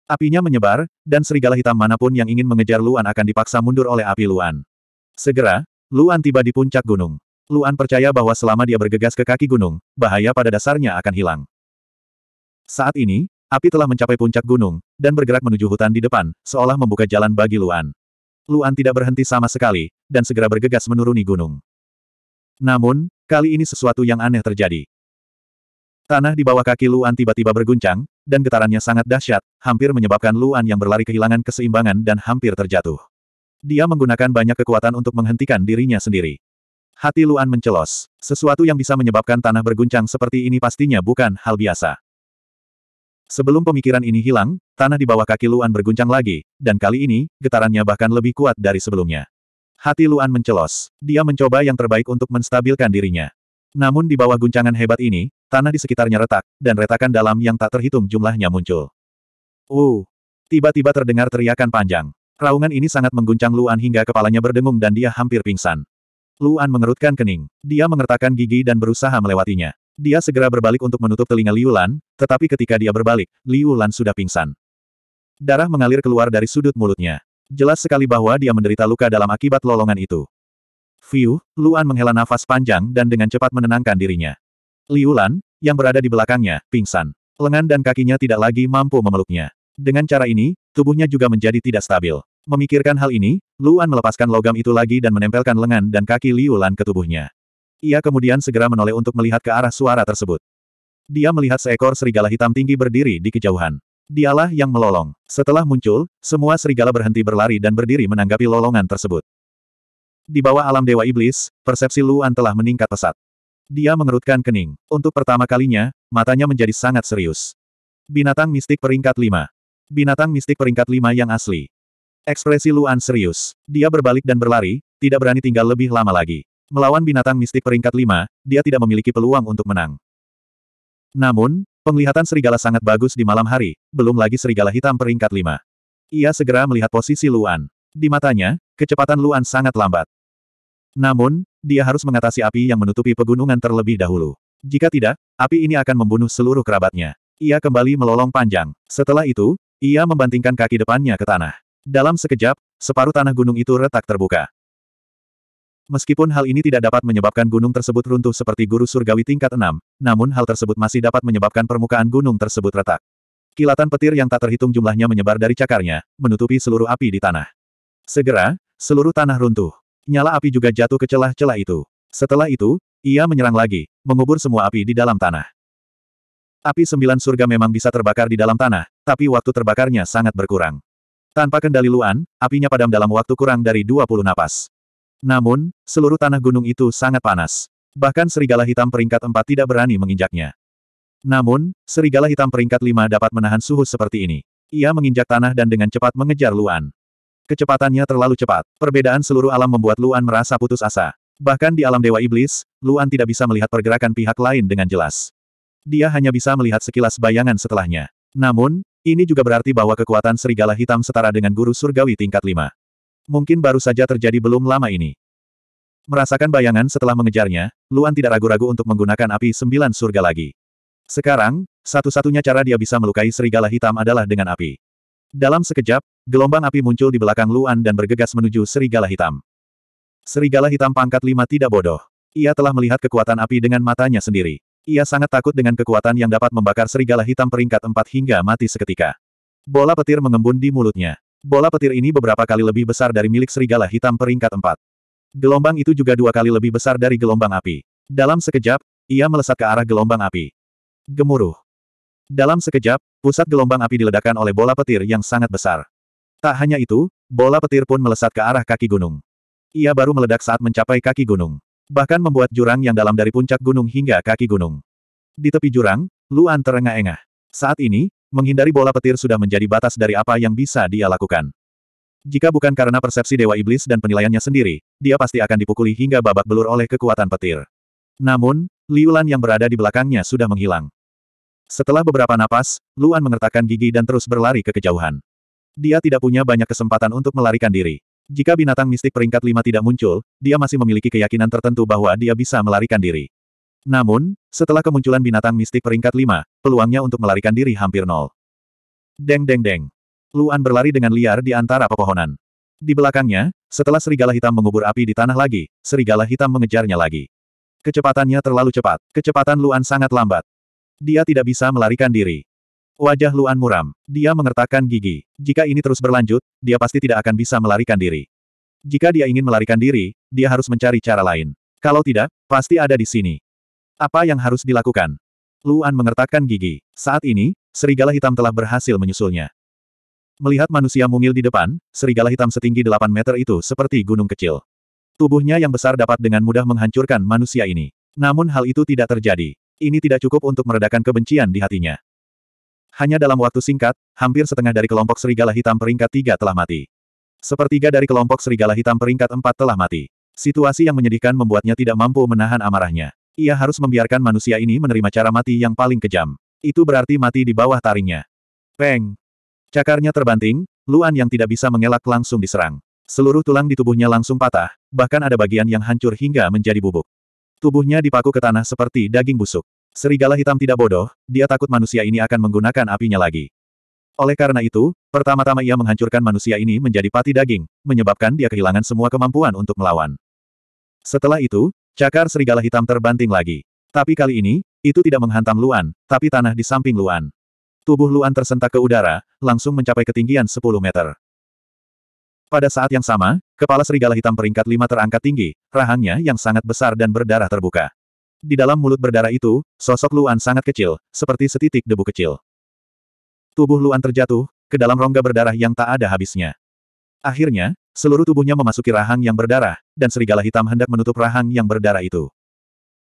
Apinya menyebar, dan serigala hitam manapun yang ingin mengejar Luan akan dipaksa mundur oleh api Luan. Segera, Luan tiba di puncak gunung. Luan percaya bahwa selama dia bergegas ke kaki gunung, bahaya pada dasarnya akan hilang. Saat ini, api telah mencapai puncak gunung, dan bergerak menuju hutan di depan, seolah membuka jalan bagi Luan. Luan tidak berhenti sama sekali, dan segera bergegas menuruni gunung. Namun, kali ini sesuatu yang aneh terjadi. Tanah di bawah kaki Luan tiba-tiba berguncang, dan getarannya sangat dahsyat, hampir menyebabkan Luan yang berlari kehilangan keseimbangan dan hampir terjatuh. Dia menggunakan banyak kekuatan untuk menghentikan dirinya sendiri. Hati Luan mencelos. Sesuatu yang bisa menyebabkan tanah berguncang seperti ini pastinya bukan hal biasa. Sebelum pemikiran ini hilang, tanah di bawah kaki Luan berguncang lagi, dan kali ini, getarannya bahkan lebih kuat dari sebelumnya. Hati Luan mencelos. Dia mencoba yang terbaik untuk menstabilkan dirinya. Namun di bawah guncangan hebat ini, tanah di sekitarnya retak, dan retakan dalam yang tak terhitung jumlahnya muncul. Uh! Tiba-tiba terdengar teriakan panjang. Raungan ini sangat mengguncang Luan hingga kepalanya berdengung dan dia hampir pingsan. Luan mengerutkan kening. Dia mengertakkan gigi dan berusaha melewatinya. Dia segera berbalik untuk menutup telinga Liu Lan, tetapi ketika dia berbalik, Liu Lan sudah pingsan. Darah mengalir keluar dari sudut mulutnya. Jelas sekali bahwa dia menderita luka dalam akibat lolongan itu. Fiu, Luan menghela nafas panjang dan dengan cepat menenangkan dirinya. Liulan, yang berada di belakangnya, pingsan. Lengan dan kakinya tidak lagi mampu memeluknya. Dengan cara ini, tubuhnya juga menjadi tidak stabil. Memikirkan hal ini, Luan melepaskan logam itu lagi dan menempelkan lengan dan kaki Liulan ke tubuhnya. Ia kemudian segera menoleh untuk melihat ke arah suara tersebut. Dia melihat seekor serigala hitam tinggi berdiri di kejauhan. Dialah yang melolong. Setelah muncul, semua serigala berhenti berlari dan berdiri menanggapi lolongan tersebut. Di bawah alam Dewa Iblis, persepsi Luan telah meningkat pesat. Dia mengerutkan kening. Untuk pertama kalinya, matanya menjadi sangat serius. Binatang mistik peringkat 5. Binatang mistik peringkat 5 yang asli. Ekspresi Luan serius. Dia berbalik dan berlari, tidak berani tinggal lebih lama lagi. Melawan binatang mistik peringkat 5, dia tidak memiliki peluang untuk menang. Namun, Penglihatan serigala sangat bagus di malam hari, belum lagi serigala hitam peringkat lima. Ia segera melihat posisi Luan. Di matanya, kecepatan Luan sangat lambat. Namun, dia harus mengatasi api yang menutupi pegunungan terlebih dahulu. Jika tidak, api ini akan membunuh seluruh kerabatnya. Ia kembali melolong panjang. Setelah itu, ia membantingkan kaki depannya ke tanah. Dalam sekejap, separuh tanah gunung itu retak terbuka. Meskipun hal ini tidak dapat menyebabkan gunung tersebut runtuh seperti guru surgawi tingkat 6, namun hal tersebut masih dapat menyebabkan permukaan gunung tersebut retak. Kilatan petir yang tak terhitung jumlahnya menyebar dari cakarnya, menutupi seluruh api di tanah. Segera, seluruh tanah runtuh. Nyala api juga jatuh ke celah-celah itu. Setelah itu, ia menyerang lagi, mengubur semua api di dalam tanah. Api sembilan surga memang bisa terbakar di dalam tanah, tapi waktu terbakarnya sangat berkurang. Tanpa kendali Luan, apinya padam dalam waktu kurang dari 20 napas. Namun, seluruh tanah gunung itu sangat panas. Bahkan serigala hitam peringkat empat tidak berani menginjaknya. Namun, serigala hitam peringkat lima dapat menahan suhu seperti ini. Ia menginjak tanah dan dengan cepat mengejar Luan. Kecepatannya terlalu cepat. Perbedaan seluruh alam membuat Luan merasa putus asa. Bahkan di alam Dewa Iblis, Luan tidak bisa melihat pergerakan pihak lain dengan jelas. Dia hanya bisa melihat sekilas bayangan setelahnya. Namun, ini juga berarti bahwa kekuatan serigala hitam setara dengan guru surgawi tingkat 5. Mungkin baru saja terjadi belum lama ini. Merasakan bayangan setelah mengejarnya, Luan tidak ragu-ragu untuk menggunakan api sembilan surga lagi. Sekarang, satu-satunya cara dia bisa melukai serigala hitam adalah dengan api. Dalam sekejap, gelombang api muncul di belakang Luan dan bergegas menuju serigala hitam. Serigala hitam pangkat lima tidak bodoh. Ia telah melihat kekuatan api dengan matanya sendiri. Ia sangat takut dengan kekuatan yang dapat membakar serigala hitam peringkat empat hingga mati seketika. Bola petir mengembun di mulutnya. Bola petir ini beberapa kali lebih besar dari milik serigala hitam peringkat 4. Gelombang itu juga dua kali lebih besar dari gelombang api. Dalam sekejap, ia melesat ke arah gelombang api. Gemuruh. Dalam sekejap, pusat gelombang api diledakkan oleh bola petir yang sangat besar. Tak hanya itu, bola petir pun melesat ke arah kaki gunung. Ia baru meledak saat mencapai kaki gunung. Bahkan membuat jurang yang dalam dari puncak gunung hingga kaki gunung. Di tepi jurang, Luan terengah-engah. Saat ini, Menghindari bola petir sudah menjadi batas dari apa yang bisa dia lakukan. Jika bukan karena persepsi Dewa Iblis dan penilaiannya sendiri, dia pasti akan dipukuli hingga babak belur oleh kekuatan petir. Namun, Liulan yang berada di belakangnya sudah menghilang. Setelah beberapa napas, Luan mengertakkan gigi dan terus berlari ke kejauhan. Dia tidak punya banyak kesempatan untuk melarikan diri. Jika binatang mistik peringkat lima tidak muncul, dia masih memiliki keyakinan tertentu bahwa dia bisa melarikan diri. Namun, setelah kemunculan binatang mistik peringkat 5, peluangnya untuk melarikan diri hampir nol. Deng deng deng. Luan berlari dengan liar di antara pepohonan. Di belakangnya, setelah serigala hitam mengubur api di tanah lagi, serigala hitam mengejarnya lagi. Kecepatannya terlalu cepat, kecepatan Luan sangat lambat. Dia tidak bisa melarikan diri. Wajah Luan muram, dia mengertakkan gigi. Jika ini terus berlanjut, dia pasti tidak akan bisa melarikan diri. Jika dia ingin melarikan diri, dia harus mencari cara lain. Kalau tidak, pasti ada di sini. Apa yang harus dilakukan? Luan mengertakkan gigi. Saat ini, serigala hitam telah berhasil menyusulnya. Melihat manusia mungil di depan, serigala hitam setinggi 8 meter itu seperti gunung kecil. Tubuhnya yang besar dapat dengan mudah menghancurkan manusia ini. Namun hal itu tidak terjadi. Ini tidak cukup untuk meredakan kebencian di hatinya. Hanya dalam waktu singkat, hampir setengah dari kelompok serigala hitam peringkat tiga telah mati. Sepertiga dari kelompok serigala hitam peringkat empat telah mati. Situasi yang menyedihkan membuatnya tidak mampu menahan amarahnya. Ia harus membiarkan manusia ini menerima cara mati yang paling kejam. Itu berarti mati di bawah taringnya. Peng! Cakarnya terbanting, Luan yang tidak bisa mengelak langsung diserang. Seluruh tulang di tubuhnya langsung patah, bahkan ada bagian yang hancur hingga menjadi bubuk. Tubuhnya dipaku ke tanah seperti daging busuk. Serigala hitam tidak bodoh, dia takut manusia ini akan menggunakan apinya lagi. Oleh karena itu, pertama-tama ia menghancurkan manusia ini menjadi pati daging, menyebabkan dia kehilangan semua kemampuan untuk melawan. Setelah itu, Cakar serigala hitam terbanting lagi. Tapi kali ini, itu tidak menghantam Luan, tapi tanah di samping Luan. Tubuh Luan tersentak ke udara, langsung mencapai ketinggian 10 meter. Pada saat yang sama, kepala serigala hitam peringkat lima terangkat tinggi, rahangnya yang sangat besar dan berdarah terbuka. Di dalam mulut berdarah itu, sosok Luan sangat kecil, seperti setitik debu kecil. Tubuh Luan terjatuh, ke dalam rongga berdarah yang tak ada habisnya. Akhirnya, Seluruh tubuhnya memasuki rahang yang berdarah, dan serigala hitam hendak menutup rahang yang berdarah itu.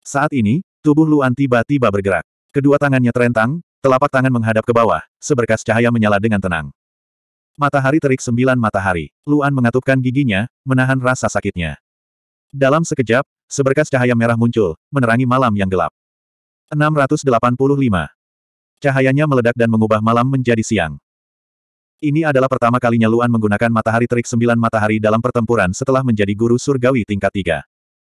Saat ini, tubuh Luan tiba-tiba bergerak. Kedua tangannya terentang, telapak tangan menghadap ke bawah, seberkas cahaya menyala dengan tenang. Matahari terik sembilan matahari. Luan mengatupkan giginya, menahan rasa sakitnya. Dalam sekejap, seberkas cahaya merah muncul, menerangi malam yang gelap. 685. Cahayanya meledak dan mengubah malam menjadi siang. Ini adalah pertama kalinya Luan menggunakan matahari terik sembilan matahari dalam pertempuran setelah menjadi guru surgawi tingkat tiga.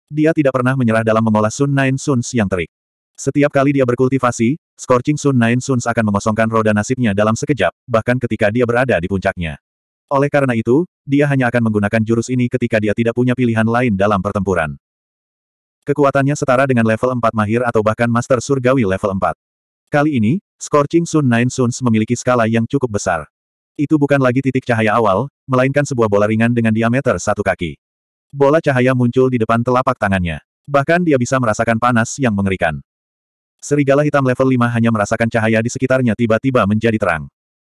Dia tidak pernah menyerah dalam mengolah Sun Nine Suns yang terik. Setiap kali dia berkultivasi, Scorching Sun Nine Suns akan mengosongkan roda nasibnya dalam sekejap, bahkan ketika dia berada di puncaknya. Oleh karena itu, dia hanya akan menggunakan jurus ini ketika dia tidak punya pilihan lain dalam pertempuran. Kekuatannya setara dengan level 4 mahir atau bahkan master surgawi level 4. Kali ini, Scorching Sun Nine Suns memiliki skala yang cukup besar. Itu bukan lagi titik cahaya awal, melainkan sebuah bola ringan dengan diameter satu kaki. Bola cahaya muncul di depan telapak tangannya. Bahkan dia bisa merasakan panas yang mengerikan. Serigala hitam level 5 hanya merasakan cahaya di sekitarnya tiba-tiba menjadi terang.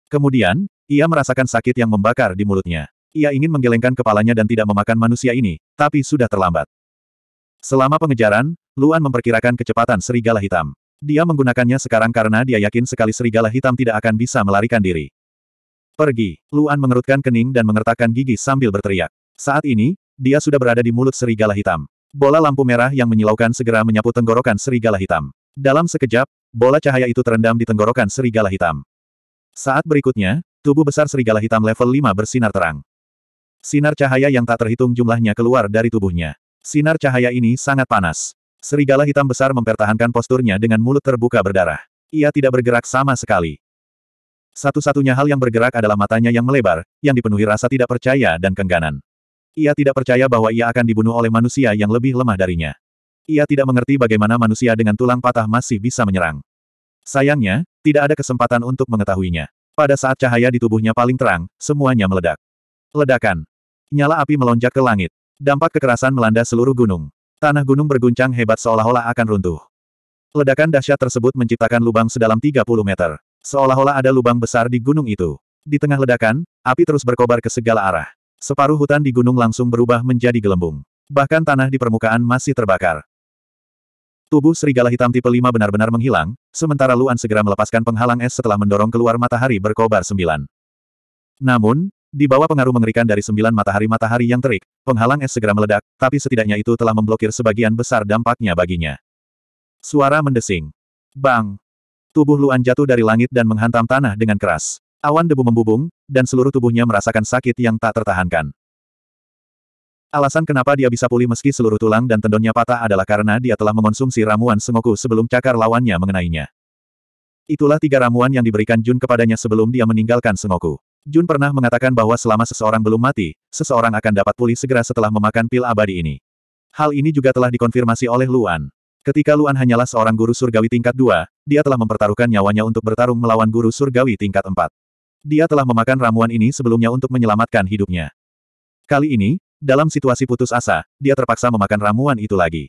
Kemudian, ia merasakan sakit yang membakar di mulutnya. Ia ingin menggelengkan kepalanya dan tidak memakan manusia ini, tapi sudah terlambat. Selama pengejaran, Luan memperkirakan kecepatan serigala hitam. Dia menggunakannya sekarang karena dia yakin sekali serigala hitam tidak akan bisa melarikan diri. Pergi. Luan mengerutkan kening dan mengertakkan gigi sambil berteriak. Saat ini, dia sudah berada di mulut serigala hitam. Bola lampu merah yang menyilaukan segera menyapu tenggorokan serigala hitam. Dalam sekejap, bola cahaya itu terendam di tenggorokan serigala hitam. Saat berikutnya, tubuh besar serigala hitam level 5 bersinar terang. Sinar cahaya yang tak terhitung jumlahnya keluar dari tubuhnya. Sinar cahaya ini sangat panas. Serigala hitam besar mempertahankan posturnya dengan mulut terbuka berdarah. Ia tidak bergerak sama sekali. Satu-satunya hal yang bergerak adalah matanya yang melebar, yang dipenuhi rasa tidak percaya dan kengganan. Ia tidak percaya bahwa ia akan dibunuh oleh manusia yang lebih lemah darinya. Ia tidak mengerti bagaimana manusia dengan tulang patah masih bisa menyerang. Sayangnya, tidak ada kesempatan untuk mengetahuinya. Pada saat cahaya di tubuhnya paling terang, semuanya meledak. Ledakan. Nyala api melonjak ke langit. Dampak kekerasan melanda seluruh gunung. Tanah gunung berguncang hebat seolah-olah akan runtuh. Ledakan dahsyat tersebut menciptakan lubang sedalam 30 meter. Seolah-olah ada lubang besar di gunung itu. Di tengah ledakan, api terus berkobar ke segala arah. Separuh hutan di gunung langsung berubah menjadi gelembung. Bahkan tanah di permukaan masih terbakar. Tubuh serigala hitam tipe 5 benar-benar menghilang, sementara Luan segera melepaskan penghalang es setelah mendorong keluar matahari berkobar sembilan. Namun, di bawah pengaruh mengerikan dari sembilan matahari-matahari yang terik, penghalang es segera meledak, tapi setidaknya itu telah memblokir sebagian besar dampaknya baginya. Suara mendesing. Bang! Tubuh Luan jatuh dari langit dan menghantam tanah dengan keras. Awan debu membubung, dan seluruh tubuhnya merasakan sakit yang tak tertahankan. Alasan kenapa dia bisa pulih meski seluruh tulang dan tendonnya patah adalah karena dia telah mengonsumsi ramuan sengoku sebelum cakar lawannya mengenainya. Itulah tiga ramuan yang diberikan Jun kepadanya sebelum dia meninggalkan sengoku. Jun pernah mengatakan bahwa selama seseorang belum mati, seseorang akan dapat pulih segera setelah memakan pil abadi ini. Hal ini juga telah dikonfirmasi oleh Luan. Ketika Luan hanyalah seorang guru surgawi tingkat 2, dia telah mempertaruhkan nyawanya untuk bertarung melawan guru surgawi tingkat 4. Dia telah memakan ramuan ini sebelumnya untuk menyelamatkan hidupnya. Kali ini, dalam situasi putus asa, dia terpaksa memakan ramuan itu lagi.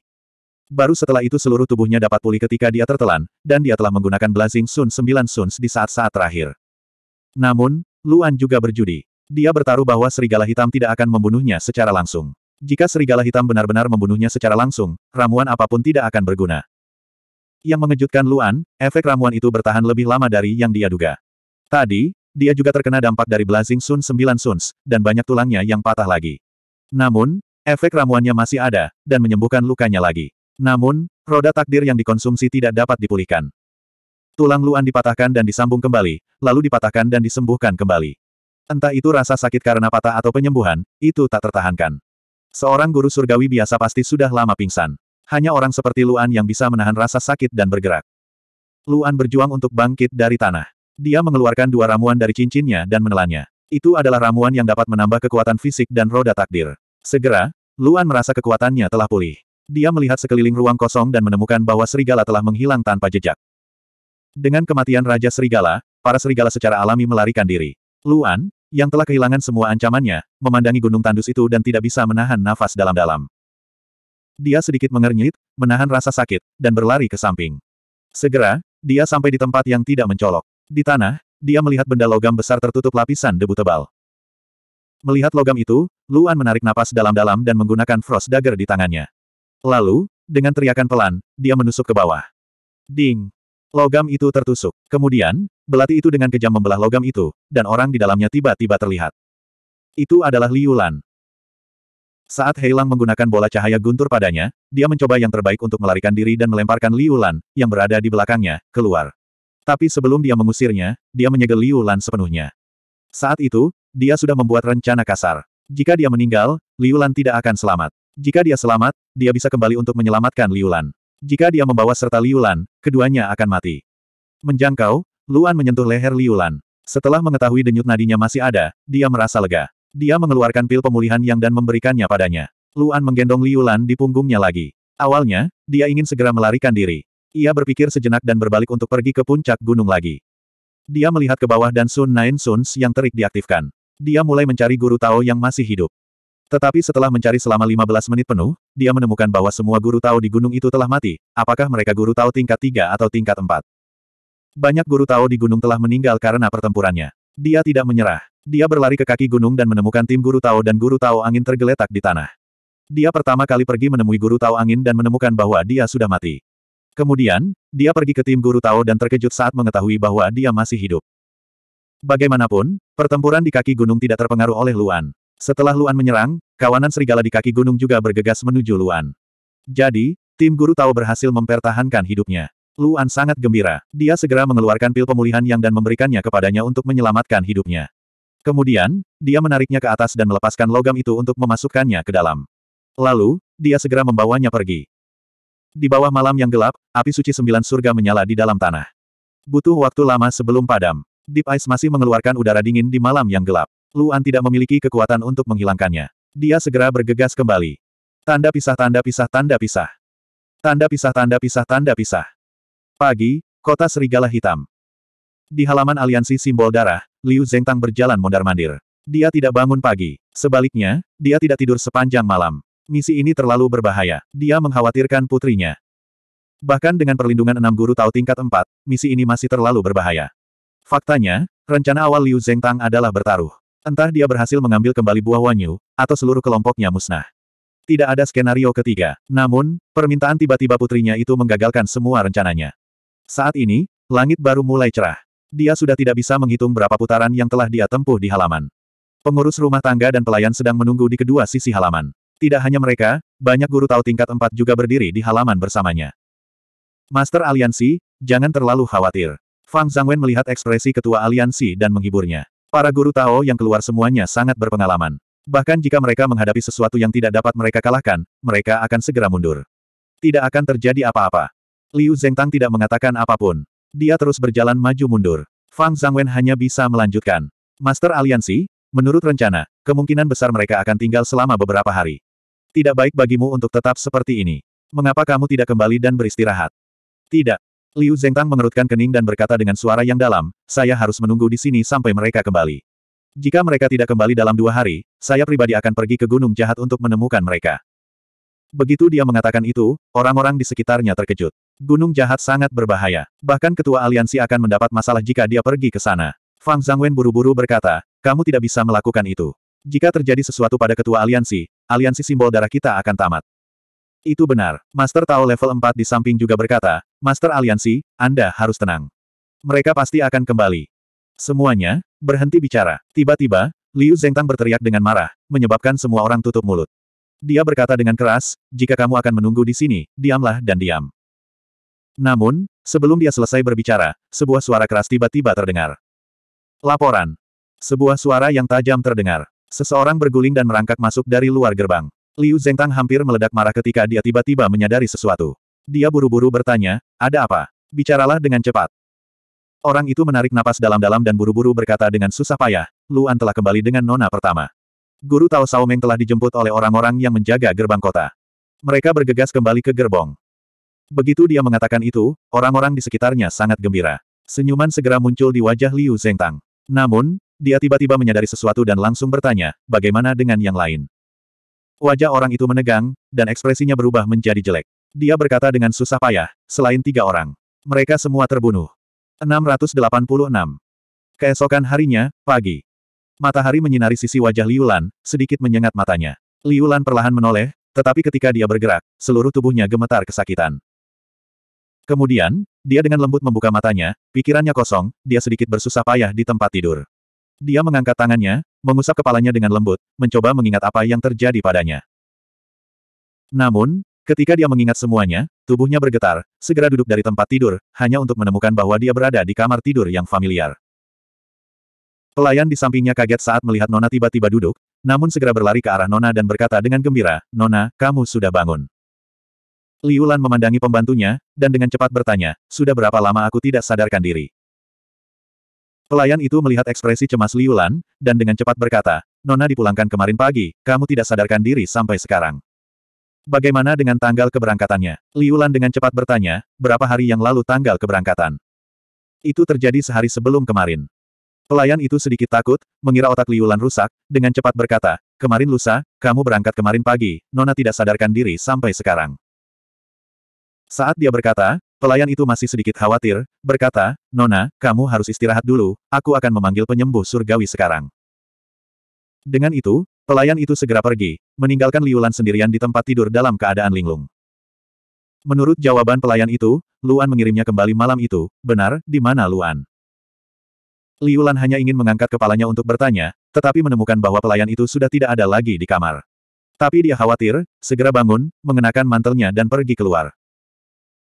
Baru setelah itu seluruh tubuhnya dapat pulih ketika dia tertelan, dan dia telah menggunakan Blazing Sun 9 Suns di saat-saat terakhir. Namun, Luan juga berjudi. Dia bertaruh bahwa serigala hitam tidak akan membunuhnya secara langsung. Jika serigala hitam benar-benar membunuhnya secara langsung, ramuan apapun tidak akan berguna. Yang mengejutkan Luan, efek ramuan itu bertahan lebih lama dari yang dia duga. Tadi, dia juga terkena dampak dari Blazing Sun 9 Suns, dan banyak tulangnya yang patah lagi. Namun, efek ramuannya masih ada, dan menyembuhkan lukanya lagi. Namun, roda takdir yang dikonsumsi tidak dapat dipulihkan. Tulang Luan dipatahkan dan disambung kembali, lalu dipatahkan dan disembuhkan kembali. Entah itu rasa sakit karena patah atau penyembuhan, itu tak tertahankan. Seorang guru surgawi biasa pasti sudah lama pingsan. Hanya orang seperti Luan yang bisa menahan rasa sakit dan bergerak. Luan berjuang untuk bangkit dari tanah. Dia mengeluarkan dua ramuan dari cincinnya dan menelannya. Itu adalah ramuan yang dapat menambah kekuatan fisik dan roda takdir. Segera, Luan merasa kekuatannya telah pulih. Dia melihat sekeliling ruang kosong dan menemukan bahwa serigala telah menghilang tanpa jejak. Dengan kematian Raja Serigala, para serigala secara alami melarikan diri. Luan, yang telah kehilangan semua ancamannya, memandangi gunung tandus itu dan tidak bisa menahan nafas dalam-dalam. Dia sedikit mengernyit, menahan rasa sakit, dan berlari ke samping. Segera, dia sampai di tempat yang tidak mencolok. Di tanah, dia melihat benda logam besar tertutup lapisan debu tebal. Melihat logam itu, Luan menarik napas dalam-dalam dan menggunakan frost dagger di tangannya. Lalu, dengan teriakan pelan, dia menusuk ke bawah. Ding! Logam itu tertusuk. Kemudian, Belati itu dengan kejam membelah logam itu, dan orang di dalamnya tiba-tiba terlihat. Itu adalah Liulan. Saat Heilang menggunakan bola cahaya guntur padanya, dia mencoba yang terbaik untuk melarikan diri dan melemparkan Liulan, yang berada di belakangnya, keluar. Tapi sebelum dia mengusirnya, dia menyegel Liulan sepenuhnya. Saat itu, dia sudah membuat rencana kasar. Jika dia meninggal, Liulan tidak akan selamat. Jika dia selamat, dia bisa kembali untuk menyelamatkan Liulan. Jika dia membawa serta Liulan, keduanya akan mati. Menjangkau, Luan menyentuh leher Liulan. Setelah mengetahui denyut nadinya masih ada, dia merasa lega. Dia mengeluarkan pil pemulihan yang dan memberikannya padanya. Luan menggendong Liulan di punggungnya lagi. Awalnya, dia ingin segera melarikan diri. Ia berpikir sejenak dan berbalik untuk pergi ke puncak gunung lagi. Dia melihat ke bawah dan Sun Nain Suns yang terik diaktifkan. Dia mulai mencari guru Tao yang masih hidup. Tetapi setelah mencari selama 15 menit penuh, dia menemukan bahwa semua guru Tao di gunung itu telah mati, apakah mereka guru Tao tingkat 3 atau tingkat 4. Banyak guru Tao di gunung telah meninggal karena pertempurannya. Dia tidak menyerah. Dia berlari ke kaki gunung dan menemukan tim guru Tao dan guru Tao angin tergeletak di tanah. Dia pertama kali pergi menemui guru Tao angin dan menemukan bahwa dia sudah mati. Kemudian, dia pergi ke tim guru Tao dan terkejut saat mengetahui bahwa dia masih hidup. Bagaimanapun, pertempuran di kaki gunung tidak terpengaruh oleh Luan. Setelah Luan menyerang, kawanan serigala di kaki gunung juga bergegas menuju Luan. Jadi, tim guru Tao berhasil mempertahankan hidupnya. Luan sangat gembira. Dia segera mengeluarkan pil pemulihan yang dan memberikannya kepadanya untuk menyelamatkan hidupnya. Kemudian, dia menariknya ke atas dan melepaskan logam itu untuk memasukkannya ke dalam. Lalu, dia segera membawanya pergi. Di bawah malam yang gelap, api suci sembilan surga menyala di dalam tanah. Butuh waktu lama sebelum padam. Deep Ice masih mengeluarkan udara dingin di malam yang gelap. Luan tidak memiliki kekuatan untuk menghilangkannya. Dia segera bergegas kembali. Tanda pisah tanda pisah tanda pisah. Tanda pisah tanda pisah tanda pisah. Pagi, Kota Serigala Hitam. Di halaman aliansi simbol darah, Liu Zhengtang berjalan mondar-mandir. Dia tidak bangun pagi. Sebaliknya, dia tidak tidur sepanjang malam. Misi ini terlalu berbahaya. Dia mengkhawatirkan putrinya. Bahkan dengan perlindungan enam guru tahu tingkat empat, misi ini masih terlalu berbahaya. Faktanya, rencana awal Liu Zhengtang adalah bertaruh. Entah dia berhasil mengambil kembali buah Wanyu, atau seluruh kelompoknya musnah. Tidak ada skenario ketiga. Namun, permintaan tiba-tiba putrinya itu menggagalkan semua rencananya. Saat ini, langit baru mulai cerah. Dia sudah tidak bisa menghitung berapa putaran yang telah dia tempuh di halaman. Pengurus rumah tangga dan pelayan sedang menunggu di kedua sisi halaman. Tidak hanya mereka, banyak guru tahu tingkat empat juga berdiri di halaman bersamanya. Master Aliansi, jangan terlalu khawatir. Fang Zhangwen melihat ekspresi ketua aliansi dan menghiburnya. Para guru Tao yang keluar semuanya sangat berpengalaman. Bahkan jika mereka menghadapi sesuatu yang tidak dapat mereka kalahkan, mereka akan segera mundur. Tidak akan terjadi apa-apa. Liu Zengtang tidak mengatakan apapun. Dia terus berjalan maju mundur. Fang Zhangwen hanya bisa melanjutkan. Master Aliansi, menurut rencana, kemungkinan besar mereka akan tinggal selama beberapa hari. Tidak baik bagimu untuk tetap seperti ini. Mengapa kamu tidak kembali dan beristirahat? Tidak. Liu Zengtang mengerutkan kening dan berkata dengan suara yang dalam, saya harus menunggu di sini sampai mereka kembali. Jika mereka tidak kembali dalam dua hari, saya pribadi akan pergi ke Gunung Jahat untuk menemukan mereka. Begitu dia mengatakan itu, orang-orang di sekitarnya terkejut. Gunung jahat sangat berbahaya. Bahkan ketua aliansi akan mendapat masalah jika dia pergi ke sana. Fang Zangwen buru-buru berkata, kamu tidak bisa melakukan itu. Jika terjadi sesuatu pada ketua aliansi, aliansi simbol darah kita akan tamat. Itu benar. Master Tao level 4 di samping juga berkata, Master Aliansi, Anda harus tenang. Mereka pasti akan kembali. Semuanya, berhenti bicara. Tiba-tiba, Liu Zhengtang berteriak dengan marah, menyebabkan semua orang tutup mulut. Dia berkata dengan keras, jika kamu akan menunggu di sini, diamlah dan diam. Namun, sebelum dia selesai berbicara, sebuah suara keras tiba-tiba terdengar. Laporan. Sebuah suara yang tajam terdengar. Seseorang berguling dan merangkak masuk dari luar gerbang. Liu Zhengtang hampir meledak marah ketika dia tiba-tiba menyadari sesuatu. Dia buru-buru bertanya, ada apa? Bicaralah dengan cepat. Orang itu menarik napas dalam-dalam dan buru-buru berkata dengan susah payah, Luan telah kembali dengan nona pertama. Guru Tao Saomeng telah dijemput oleh orang-orang yang menjaga gerbang kota. Mereka bergegas kembali ke gerbong. Begitu dia mengatakan itu, orang-orang di sekitarnya sangat gembira. Senyuman segera muncul di wajah Liu Zhengtang. Namun, dia tiba-tiba menyadari sesuatu dan langsung bertanya, bagaimana dengan yang lain? Wajah orang itu menegang, dan ekspresinya berubah menjadi jelek. Dia berkata dengan susah payah, selain tiga orang. Mereka semua terbunuh. 686. Keesokan harinya, pagi. Matahari menyinari sisi wajah Liu Lan, sedikit menyengat matanya. Liu Lan perlahan menoleh, tetapi ketika dia bergerak, seluruh tubuhnya gemetar kesakitan. Kemudian, dia dengan lembut membuka matanya, pikirannya kosong, dia sedikit bersusah payah di tempat tidur. Dia mengangkat tangannya, mengusap kepalanya dengan lembut, mencoba mengingat apa yang terjadi padanya. Namun, ketika dia mengingat semuanya, tubuhnya bergetar, segera duduk dari tempat tidur, hanya untuk menemukan bahwa dia berada di kamar tidur yang familiar. Pelayan di sampingnya kaget saat melihat Nona tiba-tiba duduk, namun segera berlari ke arah Nona dan berkata dengan gembira, Nona, kamu sudah bangun. Liu Lan memandangi pembantunya, dan dengan cepat bertanya, sudah berapa lama aku tidak sadarkan diri? Pelayan itu melihat ekspresi cemas Liu Lan, dan dengan cepat berkata, Nona dipulangkan kemarin pagi, kamu tidak sadarkan diri sampai sekarang. Bagaimana dengan tanggal keberangkatannya? Liu Lan dengan cepat bertanya, berapa hari yang lalu tanggal keberangkatan? Itu terjadi sehari sebelum kemarin. Pelayan itu sedikit takut, mengira otak Liu Lan rusak, dengan cepat berkata, kemarin lusa, kamu berangkat kemarin pagi, Nona tidak sadarkan diri sampai sekarang. Saat dia berkata, pelayan itu masih sedikit khawatir, berkata, Nona, kamu harus istirahat dulu, aku akan memanggil penyembuh surgawi sekarang. Dengan itu, pelayan itu segera pergi, meninggalkan Liulan sendirian di tempat tidur dalam keadaan linglung. Menurut jawaban pelayan itu, Luan mengirimnya kembali malam itu, benar, di mana Luan? Liulan hanya ingin mengangkat kepalanya untuk bertanya, tetapi menemukan bahwa pelayan itu sudah tidak ada lagi di kamar. Tapi dia khawatir, segera bangun, mengenakan mantelnya dan pergi keluar.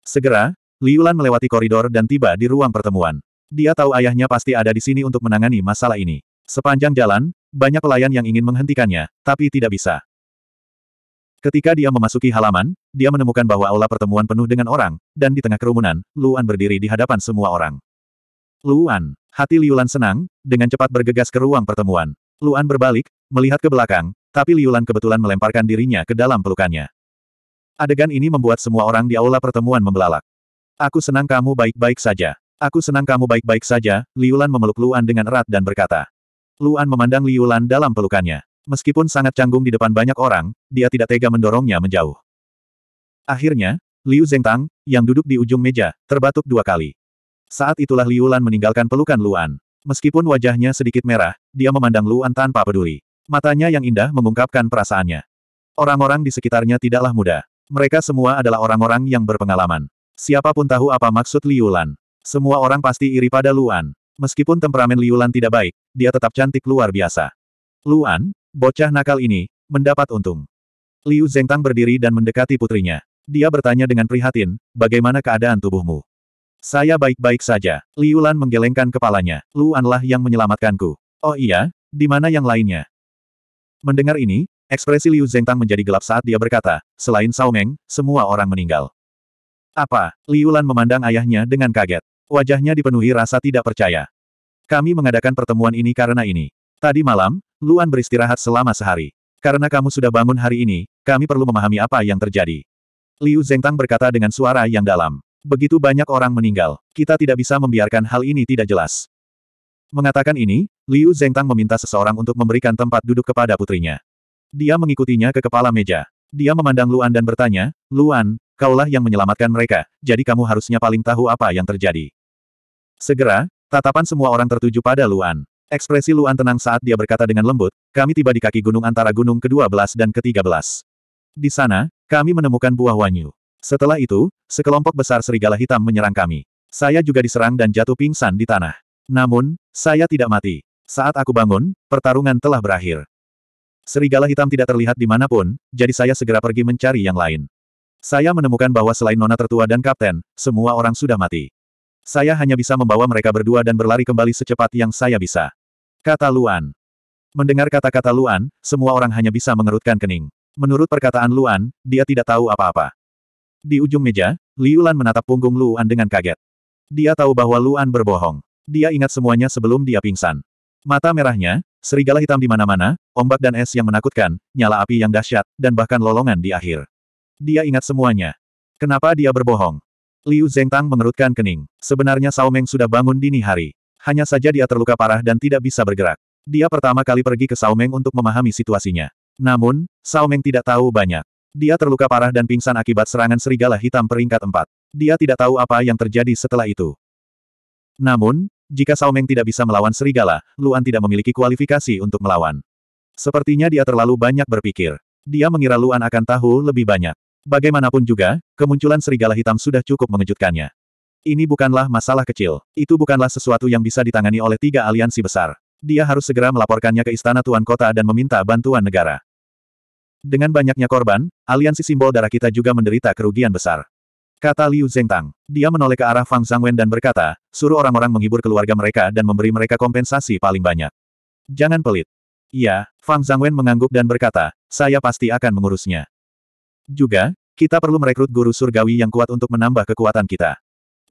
Segera, Liulan melewati koridor dan tiba di ruang pertemuan. Dia tahu ayahnya pasti ada di sini untuk menangani masalah ini. Sepanjang jalan, banyak pelayan yang ingin menghentikannya, tapi tidak bisa. Ketika dia memasuki halaman, dia menemukan bahwa aula pertemuan penuh dengan orang, dan di tengah kerumunan, Luan berdiri di hadapan semua orang. Luan, hati Liulan senang, dengan cepat bergegas ke ruang pertemuan. Luan berbalik, melihat ke belakang, tapi Liulan kebetulan melemparkan dirinya ke dalam pelukannya. Adegan ini membuat semua orang di aula pertemuan membelalak. Aku senang kamu baik-baik saja. Aku senang kamu baik-baik saja, Liulan memeluk Luan dengan erat dan berkata. Luan memandang Liulan dalam pelukannya. Meskipun sangat canggung di depan banyak orang, dia tidak tega mendorongnya menjauh. Akhirnya, Liu Zengtang, yang duduk di ujung meja, terbatuk dua kali. Saat itulah Liulan meninggalkan pelukan Luan. Meskipun wajahnya sedikit merah, dia memandang Luan tanpa peduli. Matanya yang indah mengungkapkan perasaannya. Orang-orang di sekitarnya tidaklah muda. Mereka semua adalah orang-orang yang berpengalaman. Siapapun tahu apa maksud Liulan. Semua orang pasti iri pada Luan. Meskipun temperamen Liulan tidak baik, dia tetap cantik luar biasa. Luan, bocah nakal ini, mendapat untung. Liu Zhengtang berdiri dan mendekati putrinya. Dia bertanya dengan prihatin, bagaimana keadaan tubuhmu? Saya baik-baik saja. Liulan menggelengkan kepalanya. Luanlah yang menyelamatkanku. Oh iya, di mana yang lainnya? Mendengar ini, Ekspresi Liu Zengtang menjadi gelap saat dia berkata, selain Sao Meng, semua orang meninggal. Apa? Liu Lan memandang ayahnya dengan kaget. Wajahnya dipenuhi rasa tidak percaya. Kami mengadakan pertemuan ini karena ini. Tadi malam, Luan beristirahat selama sehari. Karena kamu sudah bangun hari ini, kami perlu memahami apa yang terjadi. Liu Zengtang berkata dengan suara yang dalam. Begitu banyak orang meninggal, kita tidak bisa membiarkan hal ini tidak jelas. Mengatakan ini, Liu Zengtang meminta seseorang untuk memberikan tempat duduk kepada putrinya. Dia mengikutinya ke kepala meja. Dia memandang Luan dan bertanya, Luan, kaulah yang menyelamatkan mereka, jadi kamu harusnya paling tahu apa yang terjadi. Segera, tatapan semua orang tertuju pada Luan. Ekspresi Luan tenang saat dia berkata dengan lembut, kami tiba di kaki gunung antara gunung ke-12 dan ke-13. Di sana, kami menemukan buah wanyu. Setelah itu, sekelompok besar serigala hitam menyerang kami. Saya juga diserang dan jatuh pingsan di tanah. Namun, saya tidak mati. Saat aku bangun, pertarungan telah berakhir. Serigala hitam tidak terlihat di dimanapun, jadi saya segera pergi mencari yang lain. Saya menemukan bahwa selain nona tertua dan kapten, semua orang sudah mati. Saya hanya bisa membawa mereka berdua dan berlari kembali secepat yang saya bisa. Kata Luan. Mendengar kata-kata Luan, semua orang hanya bisa mengerutkan kening. Menurut perkataan Luan, dia tidak tahu apa-apa. Di ujung meja, Liu Lan menatap punggung Luan dengan kaget. Dia tahu bahwa Luan berbohong. Dia ingat semuanya sebelum dia pingsan. Mata merahnya, Serigala hitam di mana-mana, ombak dan es yang menakutkan, nyala api yang dahsyat, dan bahkan lolongan di akhir. Dia ingat semuanya. Kenapa dia berbohong? Liu Zhengtang mengerutkan kening. Sebenarnya Sao Meng sudah bangun dini hari. Hanya saja dia terluka parah dan tidak bisa bergerak. Dia pertama kali pergi ke Sao Meng untuk memahami situasinya. Namun, Sao Meng tidak tahu banyak. Dia terluka parah dan pingsan akibat serangan serigala hitam peringkat 4. Dia tidak tahu apa yang terjadi setelah itu. Namun, jika Meng tidak bisa melawan serigala, Luan tidak memiliki kualifikasi untuk melawan. Sepertinya dia terlalu banyak berpikir. Dia mengira Luan akan tahu lebih banyak. Bagaimanapun juga, kemunculan serigala hitam sudah cukup mengejutkannya. Ini bukanlah masalah kecil. Itu bukanlah sesuatu yang bisa ditangani oleh tiga aliansi besar. Dia harus segera melaporkannya ke istana tuan kota dan meminta bantuan negara. Dengan banyaknya korban, aliansi simbol darah kita juga menderita kerugian besar. Kata Liu Zhengtang. Dia menoleh ke arah Fang Zhangwen dan berkata, suruh orang-orang menghibur keluarga mereka dan memberi mereka kompensasi paling banyak. Jangan pelit. Iya, Fang Zhangwen mengangguk dan berkata, saya pasti akan mengurusnya. Juga, kita perlu merekrut guru surgawi yang kuat untuk menambah kekuatan kita.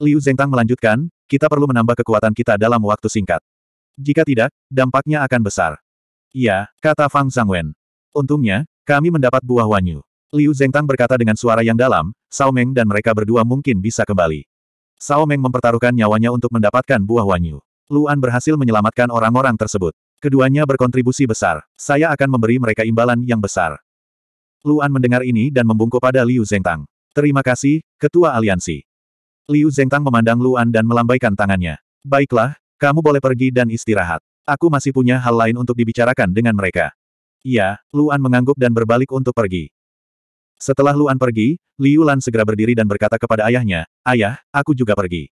Liu Zhengtang melanjutkan, kita perlu menambah kekuatan kita dalam waktu singkat. Jika tidak, dampaknya akan besar. Iya, kata Fang Zhangwen. Untungnya, kami mendapat buah wanyu. Liu Zhengtang berkata dengan suara yang dalam, Sao Meng dan mereka berdua mungkin bisa kembali. Sao Meng mempertaruhkan nyawanya untuk mendapatkan buah wanyu. Luan berhasil menyelamatkan orang-orang tersebut. Keduanya berkontribusi besar. Saya akan memberi mereka imbalan yang besar. Luan mendengar ini dan membungkuk pada Liu Zhengtang. Terima kasih, Ketua Aliansi. Liu Zhengtang memandang Luan dan melambaikan tangannya. Baiklah, kamu boleh pergi dan istirahat. Aku masih punya hal lain untuk dibicarakan dengan mereka. Iya, Luan mengangguk dan berbalik untuk pergi. Setelah Luan pergi, Liu Lan segera berdiri dan berkata kepada ayahnya, Ayah, aku juga pergi.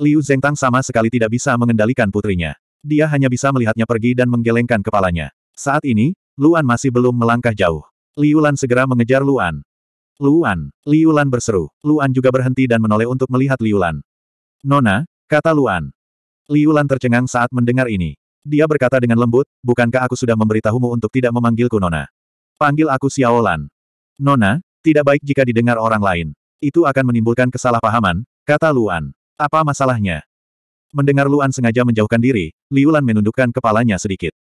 Liu Zhengtang sama sekali tidak bisa mengendalikan putrinya. Dia hanya bisa melihatnya pergi dan menggelengkan kepalanya. Saat ini, Luan masih belum melangkah jauh. Liu Lan segera mengejar Luan. Luan, Liu Lan berseru. Luan juga berhenti dan menoleh untuk melihat Liu Lan. Nona, kata Luan. Liu Lan tercengang saat mendengar ini. Dia berkata dengan lembut, bukankah aku sudah memberitahumu untuk tidak memanggilku Nona? Panggil aku Xiao Lan. Nona, tidak baik jika didengar orang lain. Itu akan menimbulkan kesalahpahaman, kata Luan. Apa masalahnya? Mendengar Luan sengaja menjauhkan diri, Liulan menundukkan kepalanya sedikit.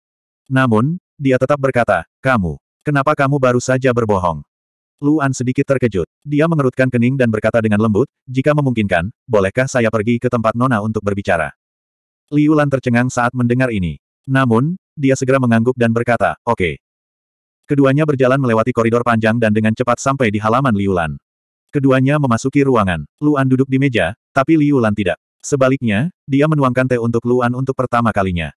Namun, dia tetap berkata, kamu, kenapa kamu baru saja berbohong? Luan sedikit terkejut. Dia mengerutkan kening dan berkata dengan lembut, jika memungkinkan, bolehkah saya pergi ke tempat Nona untuk berbicara? Liulan tercengang saat mendengar ini. Namun, dia segera mengangguk dan berkata, oke. Okay. Keduanya berjalan melewati koridor panjang dan dengan cepat sampai di halaman Liulan. Keduanya memasuki ruangan. Luan duduk di meja, tapi Liulan tidak. Sebaliknya, dia menuangkan teh untuk Luan untuk pertama kalinya.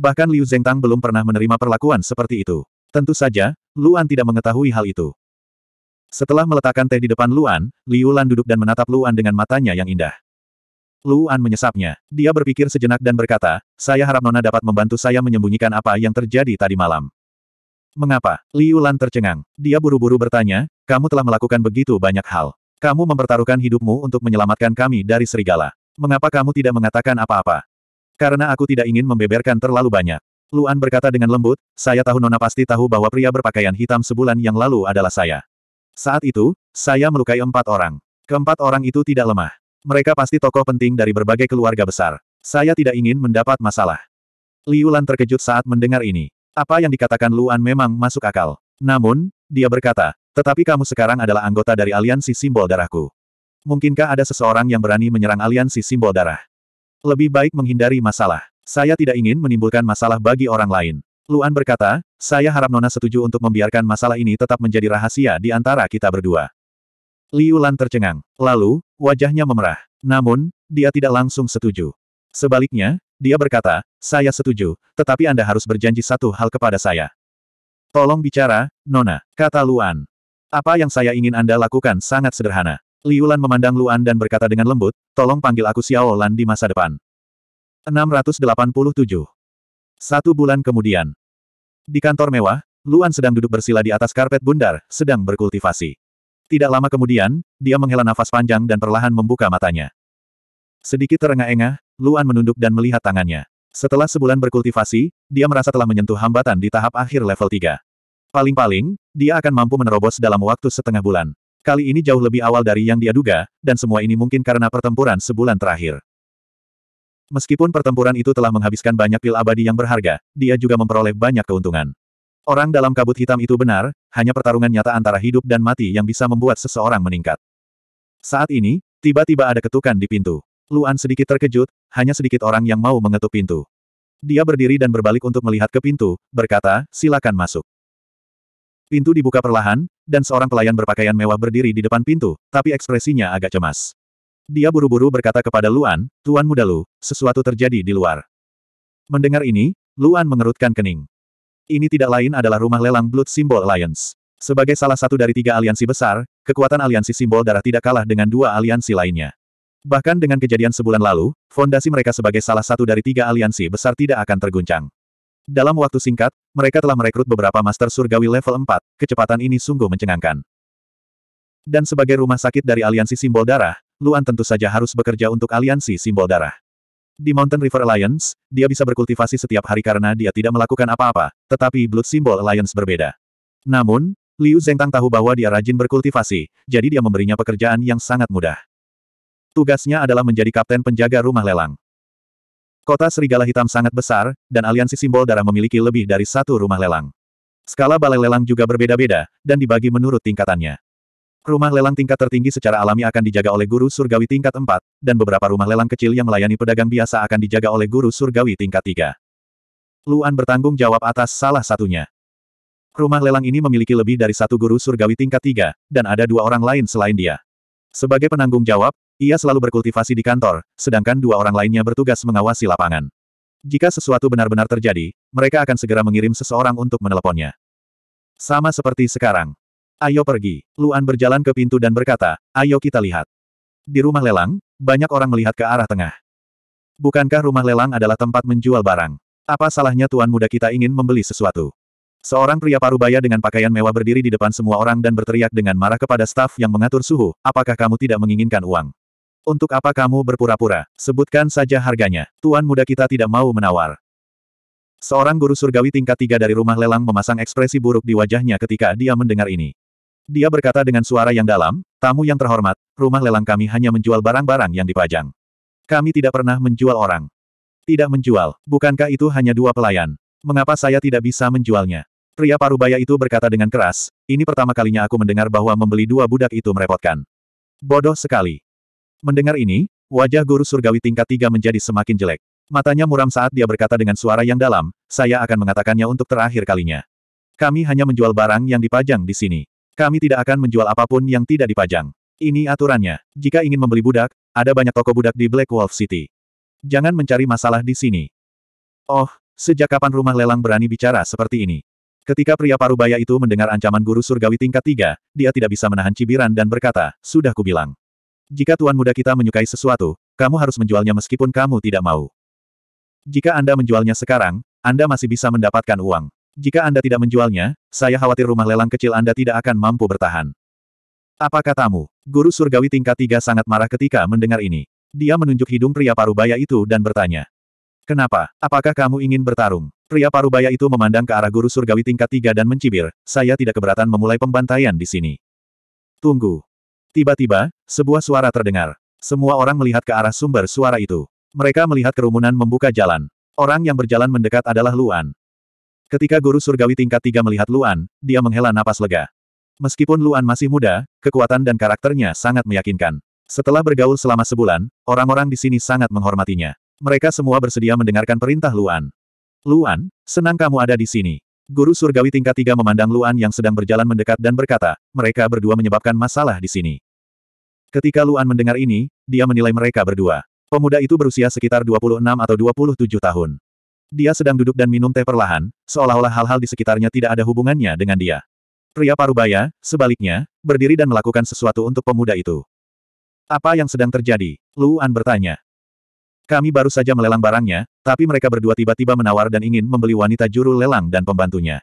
Bahkan Liu Zengtang belum pernah menerima perlakuan seperti itu. Tentu saja, Luan tidak mengetahui hal itu. Setelah meletakkan teh di depan Luan, Liulan duduk dan menatap Luan dengan matanya yang indah. Luan menyesapnya. Dia berpikir sejenak dan berkata, saya harap Nona dapat membantu saya menyembunyikan apa yang terjadi tadi malam. Mengapa? Liu Lan tercengang. Dia buru-buru bertanya, kamu telah melakukan begitu banyak hal. Kamu mempertaruhkan hidupmu untuk menyelamatkan kami dari serigala. Mengapa kamu tidak mengatakan apa-apa? Karena aku tidak ingin membeberkan terlalu banyak. Luan berkata dengan lembut, saya tahu Nona pasti tahu bahwa pria berpakaian hitam sebulan yang lalu adalah saya. Saat itu, saya melukai empat orang. Keempat orang itu tidak lemah. Mereka pasti tokoh penting dari berbagai keluarga besar. Saya tidak ingin mendapat masalah. Liu Lan terkejut saat mendengar ini. Apa yang dikatakan Luan memang masuk akal. Namun, dia berkata, tetapi kamu sekarang adalah anggota dari aliansi simbol darahku. Mungkinkah ada seseorang yang berani menyerang aliansi simbol darah? Lebih baik menghindari masalah. Saya tidak ingin menimbulkan masalah bagi orang lain. Luan berkata, saya harap Nona setuju untuk membiarkan masalah ini tetap menjadi rahasia di antara kita berdua. Liu Lan tercengang. Lalu, wajahnya memerah. Namun, dia tidak langsung setuju. Sebaliknya, dia berkata, saya setuju, tetapi Anda harus berjanji satu hal kepada saya. Tolong bicara, Nona, kata Luan. Apa yang saya ingin Anda lakukan sangat sederhana. Liulan memandang Luan dan berkata dengan lembut, tolong panggil aku Xiao Lan di masa depan. 687. Satu bulan kemudian. Di kantor mewah, Luan sedang duduk bersila di atas karpet bundar, sedang berkultivasi. Tidak lama kemudian, dia menghela nafas panjang dan perlahan membuka matanya. Sedikit terengah-engah, Luan menunduk dan melihat tangannya. Setelah sebulan berkultivasi, dia merasa telah menyentuh hambatan di tahap akhir level 3. Paling-paling, dia akan mampu menerobos dalam waktu setengah bulan. Kali ini jauh lebih awal dari yang dia duga, dan semua ini mungkin karena pertempuran sebulan terakhir. Meskipun pertempuran itu telah menghabiskan banyak pil abadi yang berharga, dia juga memperoleh banyak keuntungan. Orang dalam kabut hitam itu benar, hanya pertarungan nyata antara hidup dan mati yang bisa membuat seseorang meningkat. Saat ini, tiba-tiba ada ketukan di pintu. Luan sedikit terkejut, hanya sedikit orang yang mau mengetuk pintu. Dia berdiri dan berbalik untuk melihat ke pintu, berkata, silakan masuk. Pintu dibuka perlahan, dan seorang pelayan berpakaian mewah berdiri di depan pintu, tapi ekspresinya agak cemas. Dia buru-buru berkata kepada Luan, Tuan Muda Lu, sesuatu terjadi di luar. Mendengar ini, Luan mengerutkan kening. Ini tidak lain adalah rumah lelang Blood Symbol Alliance. Sebagai salah satu dari tiga aliansi besar, kekuatan aliansi simbol darah tidak kalah dengan dua aliansi lainnya. Bahkan dengan kejadian sebulan lalu, fondasi mereka sebagai salah satu dari tiga aliansi besar tidak akan terguncang. Dalam waktu singkat, mereka telah merekrut beberapa master surgawi level 4, kecepatan ini sungguh mencengangkan. Dan sebagai rumah sakit dari aliansi simbol darah, Luan tentu saja harus bekerja untuk aliansi simbol darah. Di Mountain River Alliance, dia bisa berkultivasi setiap hari karena dia tidak melakukan apa-apa, tetapi Blood Symbol Alliance berbeda. Namun, Liu Zengtang tahu bahwa dia rajin berkultivasi, jadi dia memberinya pekerjaan yang sangat mudah. Tugasnya adalah menjadi kapten penjaga rumah lelang. Kota Serigala Hitam sangat besar, dan aliansi simbol darah memiliki lebih dari satu rumah lelang. Skala balai lelang juga berbeda-beda, dan dibagi menurut tingkatannya. Rumah lelang tingkat tertinggi secara alami akan dijaga oleh guru surgawi tingkat 4, dan beberapa rumah lelang kecil yang melayani pedagang biasa akan dijaga oleh guru surgawi tingkat 3. Luan bertanggung jawab atas salah satunya. Rumah lelang ini memiliki lebih dari satu guru surgawi tingkat 3, dan ada dua orang lain selain dia. Sebagai penanggung jawab, ia selalu berkultivasi di kantor, sedangkan dua orang lainnya bertugas mengawasi lapangan. Jika sesuatu benar-benar terjadi, mereka akan segera mengirim seseorang untuk meneleponnya. Sama seperti sekarang. Ayo pergi. Luan berjalan ke pintu dan berkata, ayo kita lihat. Di rumah lelang, banyak orang melihat ke arah tengah. Bukankah rumah lelang adalah tempat menjual barang? Apa salahnya tuan muda kita ingin membeli sesuatu? Seorang pria parubaya dengan pakaian mewah berdiri di depan semua orang dan berteriak dengan marah kepada staf yang mengatur suhu, apakah kamu tidak menginginkan uang? Untuk apa kamu berpura-pura? Sebutkan saja harganya. Tuan muda kita tidak mau menawar. Seorang guru surgawi tingkat tiga dari rumah lelang memasang ekspresi buruk di wajahnya ketika dia mendengar ini. Dia berkata dengan suara yang dalam, tamu yang terhormat, rumah lelang kami hanya menjual barang-barang yang dipajang. Kami tidak pernah menjual orang. Tidak menjual, bukankah itu hanya dua pelayan? Mengapa saya tidak bisa menjualnya? Pria parubaya itu berkata dengan keras, ini pertama kalinya aku mendengar bahwa membeli dua budak itu merepotkan. Bodoh sekali. Mendengar ini, wajah guru surgawi tingkat tiga menjadi semakin jelek. Matanya muram saat dia berkata dengan suara yang dalam, saya akan mengatakannya untuk terakhir kalinya. Kami hanya menjual barang yang dipajang di sini. Kami tidak akan menjual apapun yang tidak dipajang. Ini aturannya. Jika ingin membeli budak, ada banyak toko budak di Black Wolf City. Jangan mencari masalah di sini. Oh, sejak kapan rumah lelang berani bicara seperti ini? Ketika pria parubaya itu mendengar ancaman guru surgawi tingkat tiga, dia tidak bisa menahan cibiran dan berkata, sudah kubilang. Jika tuan muda kita menyukai sesuatu, kamu harus menjualnya meskipun kamu tidak mau. Jika Anda menjualnya sekarang, Anda masih bisa mendapatkan uang. Jika Anda tidak menjualnya, saya khawatir rumah lelang kecil Anda tidak akan mampu bertahan. Apa katamu? Guru surgawi tingkat tiga sangat marah ketika mendengar ini. Dia menunjuk hidung pria parubaya itu dan bertanya. Kenapa? Apakah kamu ingin bertarung? Pria parubaya itu memandang ke arah guru surgawi tingkat tiga dan mencibir, saya tidak keberatan memulai pembantaian di sini. Tunggu. Tiba-tiba, sebuah suara terdengar. Semua orang melihat ke arah sumber suara itu. Mereka melihat kerumunan membuka jalan. Orang yang berjalan mendekat adalah Luan. Ketika guru surgawi tingkat tiga melihat Luan, dia menghela napas lega. Meskipun Luan masih muda, kekuatan dan karakternya sangat meyakinkan. Setelah bergaul selama sebulan, orang-orang di sini sangat menghormatinya. Mereka semua bersedia mendengarkan perintah Luan. Luan, senang kamu ada di sini. Guru surgawi tingkat tiga memandang Luan yang sedang berjalan mendekat dan berkata, mereka berdua menyebabkan masalah di sini. Ketika Luan mendengar ini, dia menilai mereka berdua. Pemuda itu berusia sekitar 26 atau 27 tahun. Dia sedang duduk dan minum teh perlahan, seolah-olah hal-hal di sekitarnya tidak ada hubungannya dengan dia. Pria parubaya, sebaliknya, berdiri dan melakukan sesuatu untuk pemuda itu. Apa yang sedang terjadi? Luan bertanya. Kami baru saja melelang barangnya, tapi mereka berdua tiba-tiba menawar dan ingin membeli wanita juru lelang dan pembantunya.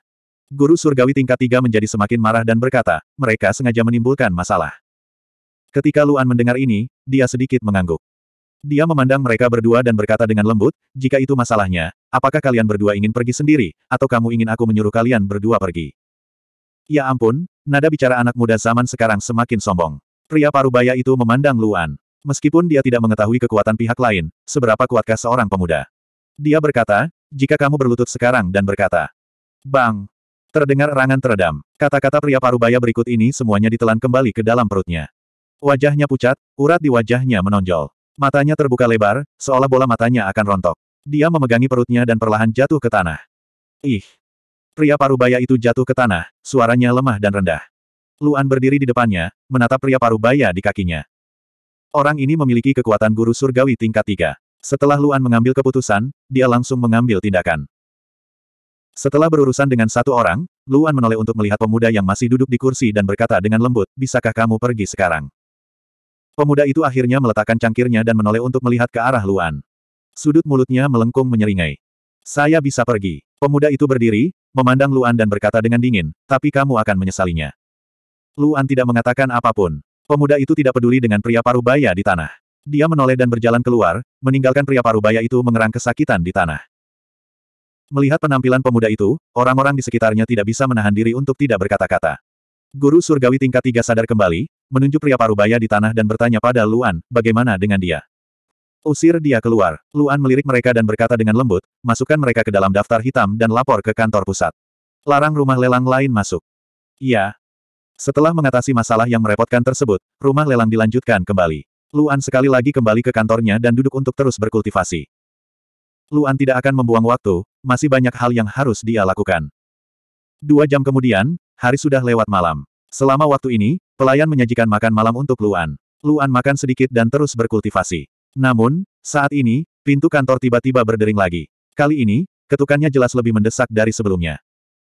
Guru surgawi tingkat tiga menjadi semakin marah dan berkata, mereka sengaja menimbulkan masalah. Ketika Luan mendengar ini, dia sedikit mengangguk. Dia memandang mereka berdua dan berkata dengan lembut, jika itu masalahnya, apakah kalian berdua ingin pergi sendiri, atau kamu ingin aku menyuruh kalian berdua pergi? Ya ampun, nada bicara anak muda zaman sekarang semakin sombong. Pria parubaya itu memandang Luan. Meskipun dia tidak mengetahui kekuatan pihak lain, seberapa kuatkah seorang pemuda. Dia berkata, jika kamu berlutut sekarang dan berkata, Bang! Terdengar erangan teredam. Kata-kata pria parubaya berikut ini semuanya ditelan kembali ke dalam perutnya. Wajahnya pucat, urat di wajahnya menonjol. Matanya terbuka lebar, seolah bola matanya akan rontok. Dia memegangi perutnya dan perlahan jatuh ke tanah. Ih! Pria parubaya itu jatuh ke tanah, suaranya lemah dan rendah. Luan berdiri di depannya, menatap pria parubaya di kakinya. Orang ini memiliki kekuatan guru surgawi tingkat tiga. Setelah Luan mengambil keputusan, dia langsung mengambil tindakan. Setelah berurusan dengan satu orang, Luan menoleh untuk melihat pemuda yang masih duduk di kursi dan berkata dengan lembut, bisakah kamu pergi sekarang? Pemuda itu akhirnya meletakkan cangkirnya dan menoleh untuk melihat ke arah Luan. Sudut mulutnya melengkung menyeringai. Saya bisa pergi. Pemuda itu berdiri, memandang Luan dan berkata dengan dingin, tapi kamu akan menyesalinya. Luan tidak mengatakan apapun. Pemuda itu tidak peduli dengan pria Parubaya di tanah. Dia menoleh dan berjalan keluar, meninggalkan pria Parubaya itu mengerang kesakitan di tanah. Melihat penampilan pemuda itu, orang-orang di sekitarnya tidak bisa menahan diri untuk tidak berkata-kata. Guru surgawi tingkat tiga sadar kembali, menunjuk pria parubaya di tanah dan bertanya pada Luan, bagaimana dengan dia? Usir dia keluar. Luan melirik mereka dan berkata dengan lembut, masukkan mereka ke dalam daftar hitam dan lapor ke kantor pusat. Larang rumah lelang lain masuk. Iya. Setelah mengatasi masalah yang merepotkan tersebut, rumah lelang dilanjutkan kembali. Luan sekali lagi kembali ke kantornya dan duduk untuk terus berkultivasi. Luan tidak akan membuang waktu, masih banyak hal yang harus dia lakukan. Dua jam kemudian, hari sudah lewat malam. Selama waktu ini, pelayan menyajikan makan malam untuk Luan. Luan makan sedikit dan terus berkultivasi. Namun, saat ini, pintu kantor tiba-tiba berdering lagi. Kali ini, ketukannya jelas lebih mendesak dari sebelumnya.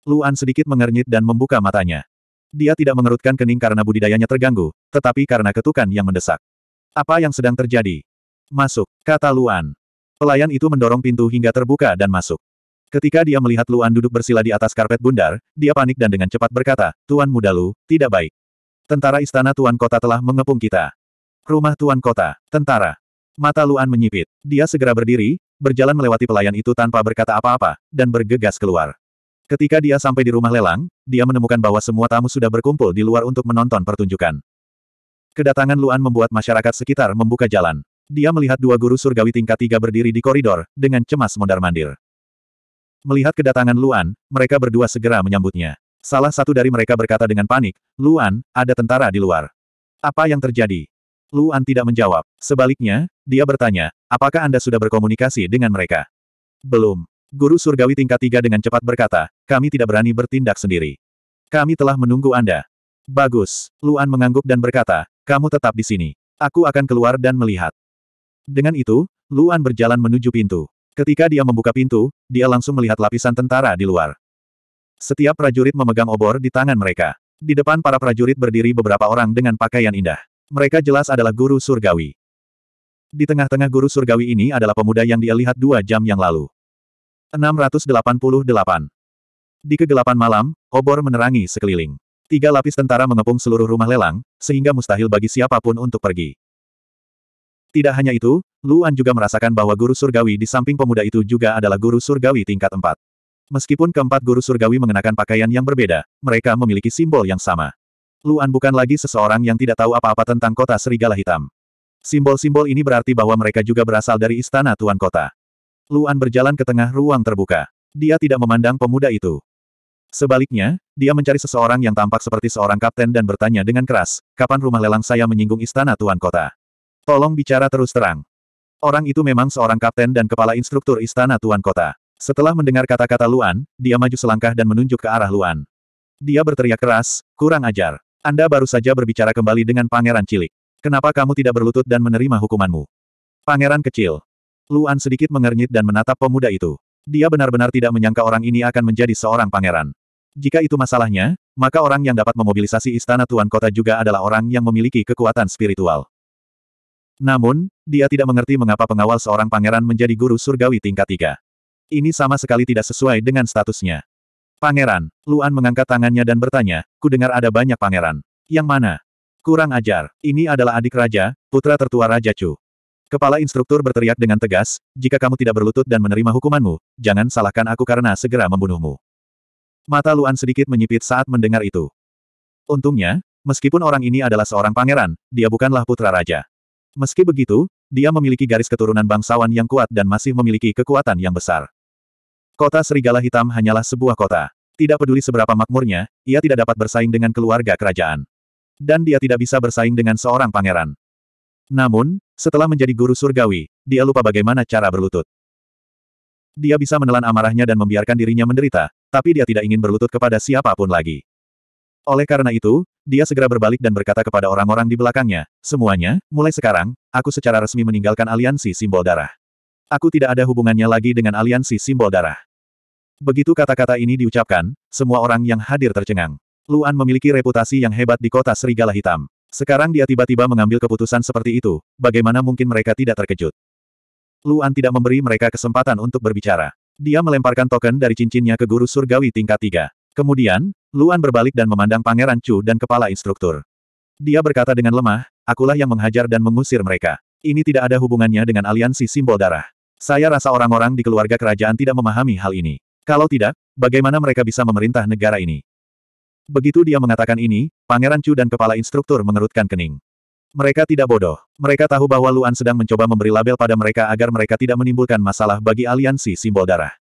Luan sedikit mengernyit dan membuka matanya. Dia tidak mengerutkan kening karena budidayanya terganggu, tetapi karena ketukan yang mendesak. Apa yang sedang terjadi? Masuk, kata Luan. Pelayan itu mendorong pintu hingga terbuka dan masuk. Ketika dia melihat Luan duduk bersila di atas karpet bundar, dia panik dan dengan cepat berkata, Tuan Muda Lu, tidak baik. Tentara istana Tuan Kota telah mengepung kita. Rumah Tuan Kota, tentara. Mata Luan menyipit. Dia segera berdiri, berjalan melewati pelayan itu tanpa berkata apa-apa, dan bergegas keluar. Ketika dia sampai di rumah lelang, dia menemukan bahwa semua tamu sudah berkumpul di luar untuk menonton pertunjukan. Kedatangan Luan membuat masyarakat sekitar membuka jalan. Dia melihat dua guru surgawi tingkat tiga berdiri di koridor, dengan cemas mondar-mandir. Melihat kedatangan Luan, mereka berdua segera menyambutnya. Salah satu dari mereka berkata dengan panik, Luan, ada tentara di luar. Apa yang terjadi? Luan tidak menjawab. Sebaliknya, dia bertanya, apakah Anda sudah berkomunikasi dengan mereka? Belum. Guru Surgawi tingkat tiga dengan cepat berkata, kami tidak berani bertindak sendiri. Kami telah menunggu Anda. Bagus. Luan mengangguk dan berkata, kamu tetap di sini. Aku akan keluar dan melihat. Dengan itu, Luan berjalan menuju pintu. Ketika dia membuka pintu, dia langsung melihat lapisan tentara di luar. Setiap prajurit memegang obor di tangan mereka. Di depan para prajurit berdiri beberapa orang dengan pakaian indah. Mereka jelas adalah guru surgawi. Di tengah-tengah guru surgawi ini adalah pemuda yang dia lihat dua jam yang lalu. 688. Di kegelapan malam, obor menerangi sekeliling. Tiga lapis tentara mengepung seluruh rumah lelang, sehingga mustahil bagi siapapun untuk pergi. Tidak hanya itu, Luan juga merasakan bahwa guru surgawi di samping pemuda itu juga adalah guru surgawi tingkat empat. Meskipun keempat guru surgawi mengenakan pakaian yang berbeda, mereka memiliki simbol yang sama. Luan bukan lagi seseorang yang tidak tahu apa-apa tentang kota serigala hitam. Simbol-simbol ini berarti bahwa mereka juga berasal dari istana tuan kota. Luan berjalan ke tengah ruang terbuka. Dia tidak memandang pemuda itu. Sebaliknya, dia mencari seseorang yang tampak seperti seorang kapten dan bertanya dengan keras, kapan rumah lelang saya menyinggung istana tuan kota? Tolong bicara terus terang. Orang itu memang seorang kapten dan kepala instruktur istana Tuan Kota. Setelah mendengar kata-kata Luan, dia maju selangkah dan menunjuk ke arah Luan. Dia berteriak keras, kurang ajar. Anda baru saja berbicara kembali dengan pangeran cilik. Kenapa kamu tidak berlutut dan menerima hukumanmu? Pangeran kecil. Luan sedikit mengernyit dan menatap pemuda itu. Dia benar-benar tidak menyangka orang ini akan menjadi seorang pangeran. Jika itu masalahnya, maka orang yang dapat memobilisasi istana tuan kota juga adalah orang yang memiliki kekuatan spiritual. Namun, dia tidak mengerti mengapa pengawal seorang pangeran menjadi guru surgawi tingkat tiga. Ini sama sekali tidak sesuai dengan statusnya. Pangeran, Luan mengangkat tangannya dan bertanya, ku dengar ada banyak pangeran. Yang mana? Kurang ajar, ini adalah adik raja, putra tertua Raja Chu. Kepala instruktur berteriak dengan tegas, jika kamu tidak berlutut dan menerima hukumanmu, jangan salahkan aku karena segera membunuhmu. Mata Luan sedikit menyipit saat mendengar itu. Untungnya, meskipun orang ini adalah seorang pangeran, dia bukanlah putra raja. Meski begitu, dia memiliki garis keturunan bangsawan yang kuat dan masih memiliki kekuatan yang besar. Kota Serigala Hitam hanyalah sebuah kota. Tidak peduli seberapa makmurnya, ia tidak dapat bersaing dengan keluarga kerajaan. Dan dia tidak bisa bersaing dengan seorang pangeran. Namun, setelah menjadi guru surgawi, dia lupa bagaimana cara berlutut. Dia bisa menelan amarahnya dan membiarkan dirinya menderita, tapi dia tidak ingin berlutut kepada siapapun lagi. Oleh karena itu, dia segera berbalik dan berkata kepada orang-orang di belakangnya, semuanya, mulai sekarang, aku secara resmi meninggalkan aliansi simbol darah. Aku tidak ada hubungannya lagi dengan aliansi simbol darah. Begitu kata-kata ini diucapkan, semua orang yang hadir tercengang. Luan memiliki reputasi yang hebat di kota Serigala Hitam. Sekarang dia tiba-tiba mengambil keputusan seperti itu, bagaimana mungkin mereka tidak terkejut. Luan tidak memberi mereka kesempatan untuk berbicara. Dia melemparkan token dari cincinnya ke guru surgawi tingkat tiga. Kemudian, Luan berbalik dan memandang Pangeran Chu dan kepala instruktur. Dia berkata dengan lemah, akulah yang menghajar dan mengusir mereka. Ini tidak ada hubungannya dengan aliansi simbol darah. Saya rasa orang-orang di keluarga kerajaan tidak memahami hal ini. Kalau tidak, bagaimana mereka bisa memerintah negara ini? Begitu dia mengatakan ini, Pangeran Chu dan kepala instruktur mengerutkan kening. Mereka tidak bodoh. Mereka tahu bahwa Luan sedang mencoba memberi label pada mereka agar mereka tidak menimbulkan masalah bagi aliansi simbol darah.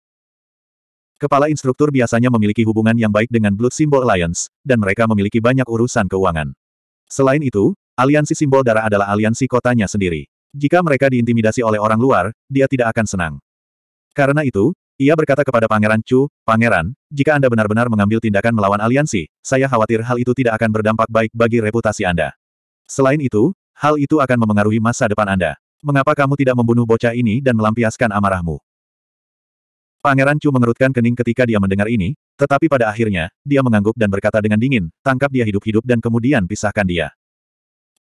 Kepala instruktur biasanya memiliki hubungan yang baik dengan Blood Symbol Alliance, dan mereka memiliki banyak urusan keuangan. Selain itu, aliansi simbol darah adalah aliansi kotanya sendiri. Jika mereka diintimidasi oleh orang luar, dia tidak akan senang. Karena itu, ia berkata kepada Pangeran Chu, Pangeran, jika Anda benar-benar mengambil tindakan melawan aliansi, saya khawatir hal itu tidak akan berdampak baik bagi reputasi Anda. Selain itu, hal itu akan memengaruhi masa depan Anda. Mengapa kamu tidak membunuh bocah ini dan melampiaskan amarahmu? Pangeran Chu mengerutkan kening ketika dia mendengar ini, tetapi pada akhirnya, dia mengangguk dan berkata dengan dingin, tangkap dia hidup-hidup dan kemudian pisahkan dia.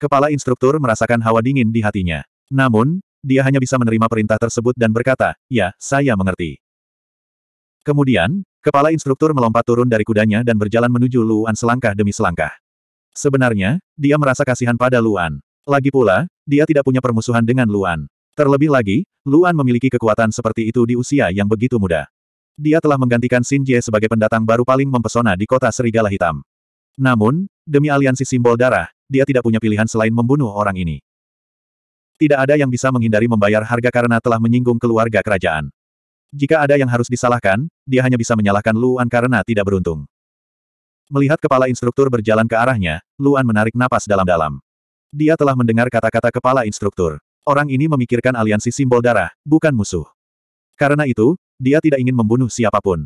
Kepala instruktur merasakan hawa dingin di hatinya. Namun, dia hanya bisa menerima perintah tersebut dan berkata, ya, saya mengerti. Kemudian, kepala instruktur melompat turun dari kudanya dan berjalan menuju Luan selangkah demi selangkah. Sebenarnya, dia merasa kasihan pada Luan. Lagi pula, dia tidak punya permusuhan dengan Luan. Terlebih lagi, Luan memiliki kekuatan seperti itu di usia yang begitu muda. Dia telah menggantikan Xin Jie sebagai pendatang baru paling mempesona di kota Serigala Hitam. Namun, demi aliansi simbol darah, dia tidak punya pilihan selain membunuh orang ini. Tidak ada yang bisa menghindari membayar harga karena telah menyinggung keluarga kerajaan. Jika ada yang harus disalahkan, dia hanya bisa menyalahkan Luan karena tidak beruntung. Melihat kepala instruktur berjalan ke arahnya, Luan menarik napas dalam-dalam. Dia telah mendengar kata-kata kepala instruktur. Orang ini memikirkan aliansi simbol darah, bukan musuh. Karena itu, dia tidak ingin membunuh siapapun.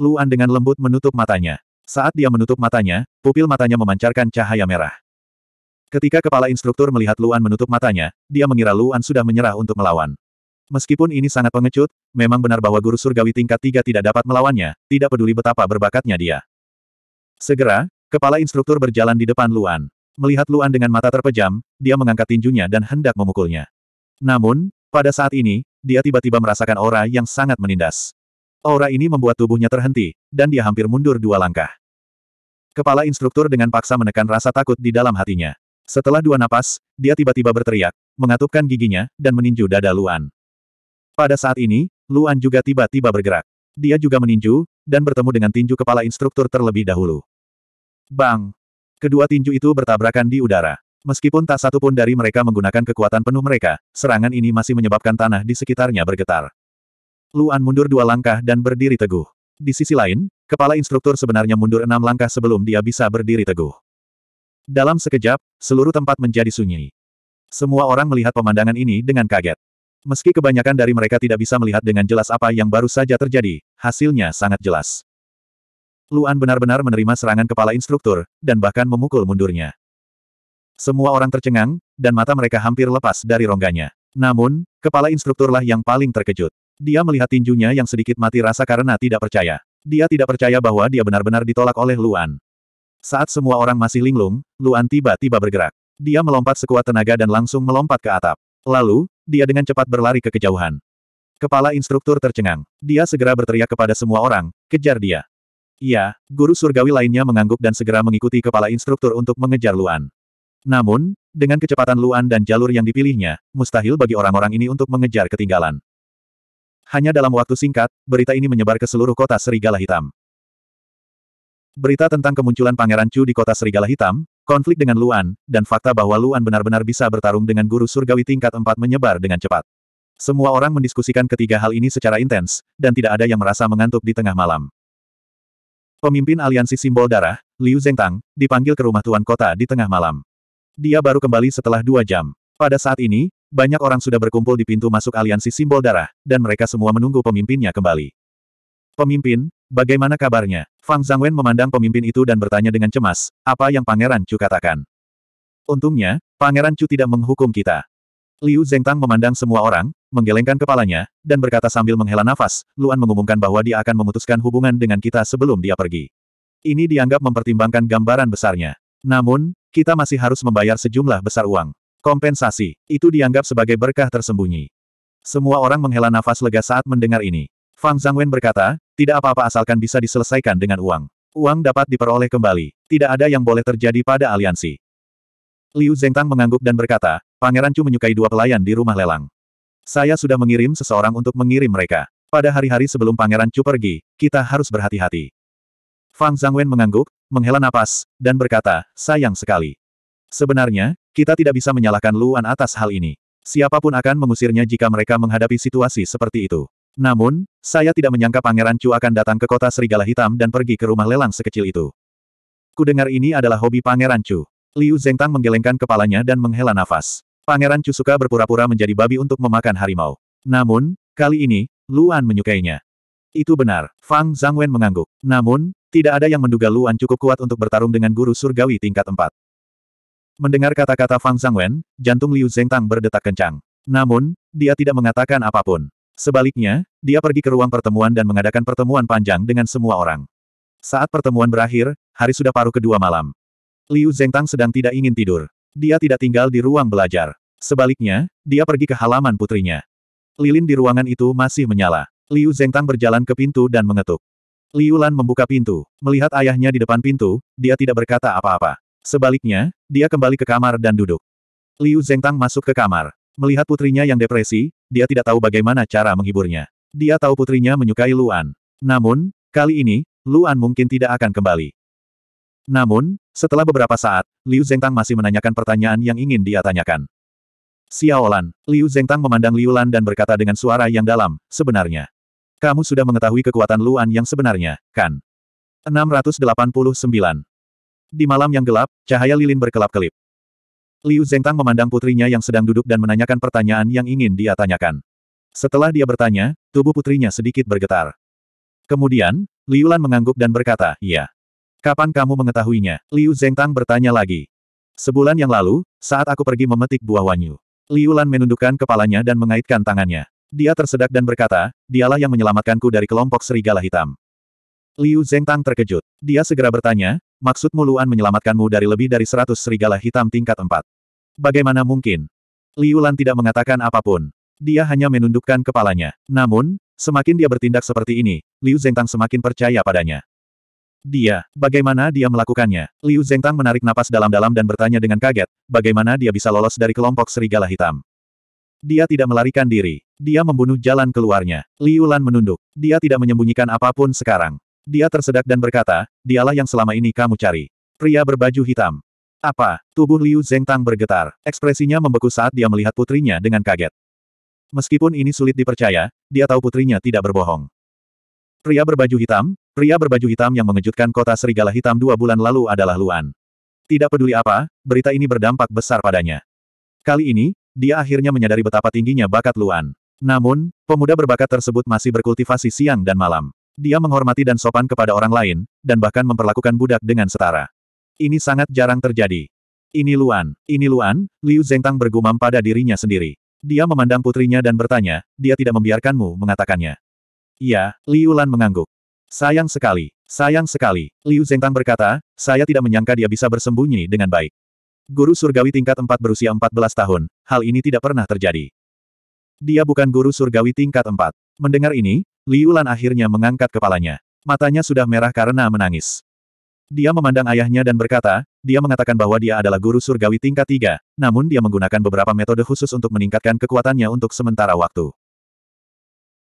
Luan dengan lembut menutup matanya. Saat dia menutup matanya, pupil matanya memancarkan cahaya merah. Ketika kepala instruktur melihat Luan menutup matanya, dia mengira Luan sudah menyerah untuk melawan. Meskipun ini sangat pengecut, memang benar bahwa guru surgawi tingkat tiga tidak dapat melawannya, tidak peduli betapa berbakatnya dia. Segera, kepala instruktur berjalan di depan Luan. Melihat Luan dengan mata terpejam, dia mengangkat tinjunya dan hendak memukulnya. Namun, pada saat ini, dia tiba-tiba merasakan aura yang sangat menindas. Aura ini membuat tubuhnya terhenti, dan dia hampir mundur dua langkah. Kepala instruktur dengan paksa menekan rasa takut di dalam hatinya. Setelah dua napas, dia tiba-tiba berteriak, mengatupkan giginya, dan meninju dada Luan. Pada saat ini, Luan juga tiba-tiba bergerak. Dia juga meninju, dan bertemu dengan tinju kepala instruktur terlebih dahulu. Bang! Kedua tinju itu bertabrakan di udara. Meskipun tak satu pun dari mereka menggunakan kekuatan penuh mereka, serangan ini masih menyebabkan tanah di sekitarnya bergetar. Luan mundur dua langkah dan berdiri teguh. Di sisi lain, kepala instruktur sebenarnya mundur enam langkah sebelum dia bisa berdiri teguh. Dalam sekejap, seluruh tempat menjadi sunyi. Semua orang melihat pemandangan ini dengan kaget. Meski kebanyakan dari mereka tidak bisa melihat dengan jelas apa yang baru saja terjadi, hasilnya sangat jelas. Luan benar-benar menerima serangan kepala instruktur, dan bahkan memukul mundurnya. Semua orang tercengang, dan mata mereka hampir lepas dari rongganya. Namun, kepala instrukturlah yang paling terkejut. Dia melihat tinjunya yang sedikit mati rasa karena tidak percaya. Dia tidak percaya bahwa dia benar-benar ditolak oleh Luan. Saat semua orang masih linglung, Luan tiba-tiba bergerak. Dia melompat sekuat tenaga dan langsung melompat ke atap. Lalu, dia dengan cepat berlari ke kejauhan. Kepala instruktur tercengang. Dia segera berteriak kepada semua orang, kejar dia. Iya, guru surgawi lainnya mengangguk dan segera mengikuti kepala instruktur untuk mengejar Luan. Namun, dengan kecepatan Luan dan jalur yang dipilihnya, mustahil bagi orang-orang ini untuk mengejar ketinggalan. Hanya dalam waktu singkat, berita ini menyebar ke seluruh kota Serigala Hitam. Berita tentang kemunculan Pangeran Chu di kota Serigala Hitam, konflik dengan Luan, dan fakta bahwa Luan benar-benar bisa bertarung dengan guru surgawi tingkat 4 menyebar dengan cepat. Semua orang mendiskusikan ketiga hal ini secara intens, dan tidak ada yang merasa mengantuk di tengah malam. Pemimpin aliansi simbol darah, Liu Zhengtang, dipanggil ke rumah tuan kota di tengah malam. Dia baru kembali setelah dua jam. Pada saat ini, banyak orang sudah berkumpul di pintu masuk aliansi simbol darah, dan mereka semua menunggu pemimpinnya kembali. Pemimpin, bagaimana kabarnya? Fang Zhangwen memandang pemimpin itu dan bertanya dengan cemas, apa yang Pangeran Chu katakan? Untungnya, Pangeran Chu tidak menghukum kita. Liu Zhengtang memandang semua orang, menggelengkan kepalanya, dan berkata sambil menghela nafas, Luan mengumumkan bahwa dia akan memutuskan hubungan dengan kita sebelum dia pergi. Ini dianggap mempertimbangkan gambaran besarnya. Namun, kita masih harus membayar sejumlah besar uang. Kompensasi, itu dianggap sebagai berkah tersembunyi. Semua orang menghela nafas lega saat mendengar ini. Fang Zhangwen berkata, tidak apa-apa asalkan bisa diselesaikan dengan uang. Uang dapat diperoleh kembali. Tidak ada yang boleh terjadi pada aliansi. Liu Zengtang mengangguk dan berkata, Pangeran Chu menyukai dua pelayan di rumah lelang. Saya sudah mengirim seseorang untuk mengirim mereka. Pada hari-hari sebelum Pangeran Chu pergi, kita harus berhati-hati. Fang Zhangwen mengangguk, menghela napas, dan berkata, sayang sekali. Sebenarnya, kita tidak bisa menyalahkan Luan atas hal ini. Siapapun akan mengusirnya jika mereka menghadapi situasi seperti itu. Namun, saya tidak menyangka Pangeran Chu akan datang ke kota Serigala Hitam dan pergi ke rumah lelang sekecil itu. Kudengar ini adalah hobi Pangeran Chu. Liu Zengtang menggelengkan kepalanya dan menghela nafas. Pangeran Cusuka berpura-pura menjadi babi untuk memakan harimau. Namun, kali ini, Luan menyukainya. Itu benar, Fang Zhangwen mengangguk. Namun, tidak ada yang menduga Luan cukup kuat untuk bertarung dengan guru surgawi tingkat 4. Mendengar kata-kata Fang Zhangwen, jantung Liu Zengtang berdetak kencang. Namun, dia tidak mengatakan apapun. Sebaliknya, dia pergi ke ruang pertemuan dan mengadakan pertemuan panjang dengan semua orang. Saat pertemuan berakhir, hari sudah paruh kedua malam. Liu Zengtang sedang tidak ingin tidur. Dia tidak tinggal di ruang belajar. Sebaliknya, dia pergi ke halaman putrinya. Lilin di ruangan itu masih menyala. Liu Zengtang berjalan ke pintu dan mengetuk. Liu Lan membuka pintu. Melihat ayahnya di depan pintu, dia tidak berkata apa-apa. Sebaliknya, dia kembali ke kamar dan duduk. Liu Zengtang masuk ke kamar. Melihat putrinya yang depresi, dia tidak tahu bagaimana cara menghiburnya. Dia tahu putrinya menyukai Luan. Namun, kali ini, Luan mungkin tidak akan kembali. Namun, setelah beberapa saat, Liu Zengtang masih menanyakan pertanyaan yang ingin dia tanyakan. Xiaolan, Liu Zengtang memandang Liu Lan dan berkata dengan suara yang dalam, sebenarnya. Kamu sudah mengetahui kekuatan Luan yang sebenarnya, kan? 689. Di malam yang gelap, cahaya lilin berkelap-kelip. Liu Zengtang memandang putrinya yang sedang duduk dan menanyakan pertanyaan yang ingin dia tanyakan. Setelah dia bertanya, tubuh putrinya sedikit bergetar. Kemudian, Liu Lan mengangguk dan berkata, iya. Kapan kamu mengetahuinya? Liu Zengtang bertanya lagi. Sebulan yang lalu, saat aku pergi memetik buah wanyu. Liu Lan menundukkan kepalanya dan mengaitkan tangannya. Dia tersedak dan berkata, dialah yang menyelamatkanku dari kelompok serigala hitam. Liu Zengtang terkejut. Dia segera bertanya, maksudmu Luan menyelamatkanmu dari lebih dari seratus serigala hitam tingkat empat? Bagaimana mungkin? Liu Lan tidak mengatakan apapun. Dia hanya menundukkan kepalanya. Namun, semakin dia bertindak seperti ini, Liu Zengtang semakin percaya padanya. Dia, bagaimana dia melakukannya? Liu Zhengtang menarik napas dalam-dalam dan bertanya dengan kaget, bagaimana dia bisa lolos dari kelompok serigala hitam? Dia tidak melarikan diri. Dia membunuh jalan keluarnya. Liu Lan menunduk. Dia tidak menyembunyikan apapun sekarang. Dia tersedak dan berkata, dialah yang selama ini kamu cari. Pria berbaju hitam. Apa? Tubuh Liu Zhengtang bergetar. Ekspresinya membeku saat dia melihat putrinya dengan kaget. Meskipun ini sulit dipercaya, dia tahu putrinya tidak berbohong. Pria berbaju hitam, Pria berbaju hitam yang mengejutkan kota serigala hitam dua bulan lalu adalah Luan. Tidak peduli apa, berita ini berdampak besar padanya. Kali ini, dia akhirnya menyadari betapa tingginya bakat Luan. Namun, pemuda berbakat tersebut masih berkultivasi siang dan malam. Dia menghormati dan sopan kepada orang lain, dan bahkan memperlakukan budak dengan setara. Ini sangat jarang terjadi. Ini Luan, ini Luan, Liu Zhengtang bergumam pada dirinya sendiri. Dia memandang putrinya dan bertanya, dia tidak membiarkanmu mengatakannya. Iya, Liu Lan mengangguk. Sayang sekali, sayang sekali, Liu Zengtang berkata, saya tidak menyangka dia bisa bersembunyi dengan baik. Guru surgawi tingkat 4 berusia 14 tahun, hal ini tidak pernah terjadi. Dia bukan guru surgawi tingkat 4. Mendengar ini, Liu Lan akhirnya mengangkat kepalanya. Matanya sudah merah karena menangis. Dia memandang ayahnya dan berkata, dia mengatakan bahwa dia adalah guru surgawi tingkat 3, namun dia menggunakan beberapa metode khusus untuk meningkatkan kekuatannya untuk sementara waktu.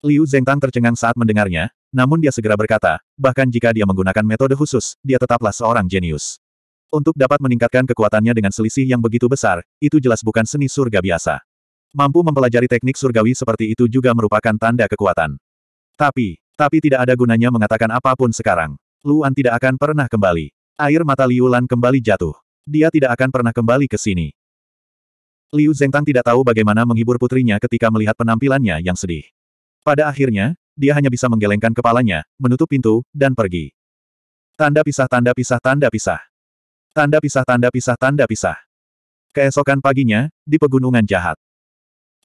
Liu Zhengtang tercengang saat mendengarnya, namun dia segera berkata, bahkan jika dia menggunakan metode khusus, dia tetaplah seorang jenius. Untuk dapat meningkatkan kekuatannya dengan selisih yang begitu besar, itu jelas bukan seni surga biasa. Mampu mempelajari teknik surgawi seperti itu juga merupakan tanda kekuatan. Tapi, tapi tidak ada gunanya mengatakan apapun sekarang. Luan tidak akan pernah kembali. Air mata Liu Lan kembali jatuh. Dia tidak akan pernah kembali ke sini. Liu Zhengtang tidak tahu bagaimana menghibur putrinya ketika melihat penampilannya yang sedih. Pada akhirnya, dia hanya bisa menggelengkan kepalanya, menutup pintu, dan pergi. Tanda pisah tanda pisah tanda pisah. Tanda pisah tanda pisah tanda pisah. Keesokan paginya, di pegunungan jahat.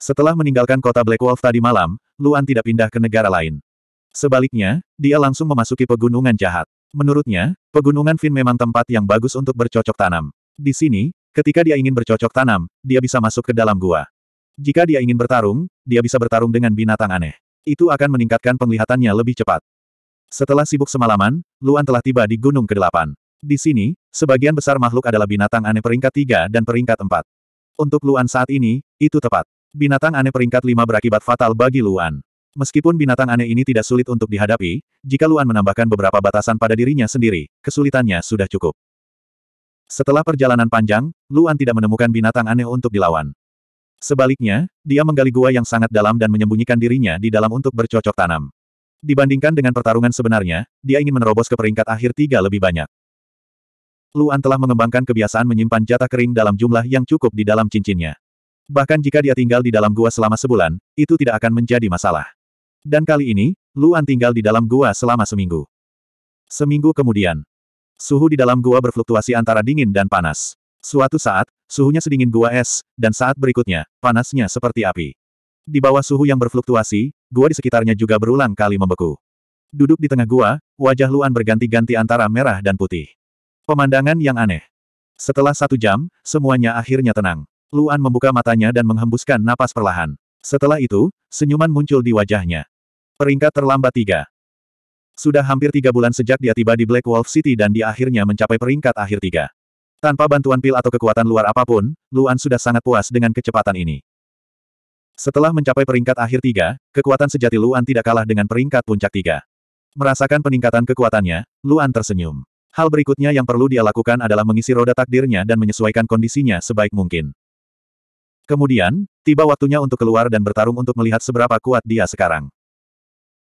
Setelah meninggalkan kota Black Wolf tadi malam, Luan tidak pindah ke negara lain. Sebaliknya, dia langsung memasuki pegunungan jahat. Menurutnya, pegunungan Finn memang tempat yang bagus untuk bercocok tanam. Di sini, ketika dia ingin bercocok tanam, dia bisa masuk ke dalam gua. Jika dia ingin bertarung, dia bisa bertarung dengan binatang aneh. Itu akan meningkatkan penglihatannya lebih cepat. Setelah sibuk semalaman, Luan telah tiba di Gunung ke-8. Di sini, sebagian besar makhluk adalah binatang aneh peringkat 3 dan peringkat 4. Untuk Luan saat ini, itu tepat. Binatang aneh peringkat 5 berakibat fatal bagi Luan. Meskipun binatang aneh ini tidak sulit untuk dihadapi, jika Luan menambahkan beberapa batasan pada dirinya sendiri, kesulitannya sudah cukup. Setelah perjalanan panjang, Luan tidak menemukan binatang aneh untuk dilawan. Sebaliknya, dia menggali gua yang sangat dalam dan menyembunyikan dirinya di dalam untuk bercocok tanam. Dibandingkan dengan pertarungan sebenarnya, dia ingin menerobos ke peringkat akhir tiga lebih banyak. Luan telah mengembangkan kebiasaan menyimpan jatah kering dalam jumlah yang cukup di dalam cincinnya. Bahkan jika dia tinggal di dalam gua selama sebulan, itu tidak akan menjadi masalah. Dan kali ini, Luan tinggal di dalam gua selama seminggu. Seminggu kemudian, suhu di dalam gua berfluktuasi antara dingin dan panas. Suatu saat, suhunya sedingin gua es, dan saat berikutnya, panasnya seperti api. Di bawah suhu yang berfluktuasi, gua di sekitarnya juga berulang kali membeku. Duduk di tengah gua, wajah Luan berganti-ganti antara merah dan putih. Pemandangan yang aneh. Setelah satu jam, semuanya akhirnya tenang. Luan membuka matanya dan menghembuskan napas perlahan. Setelah itu, senyuman muncul di wajahnya. Peringkat terlambat tiga. Sudah hampir tiga bulan sejak dia tiba di Black Wolf City dan dia akhirnya mencapai peringkat akhir tiga. Tanpa bantuan pil atau kekuatan luar apapun, Luan sudah sangat puas dengan kecepatan ini. Setelah mencapai peringkat akhir tiga, kekuatan sejati Luan tidak kalah dengan peringkat puncak tiga. Merasakan peningkatan kekuatannya, Luan tersenyum. Hal berikutnya yang perlu dia lakukan adalah mengisi roda takdirnya dan menyesuaikan kondisinya sebaik mungkin. Kemudian, tiba waktunya untuk keluar dan bertarung untuk melihat seberapa kuat dia sekarang.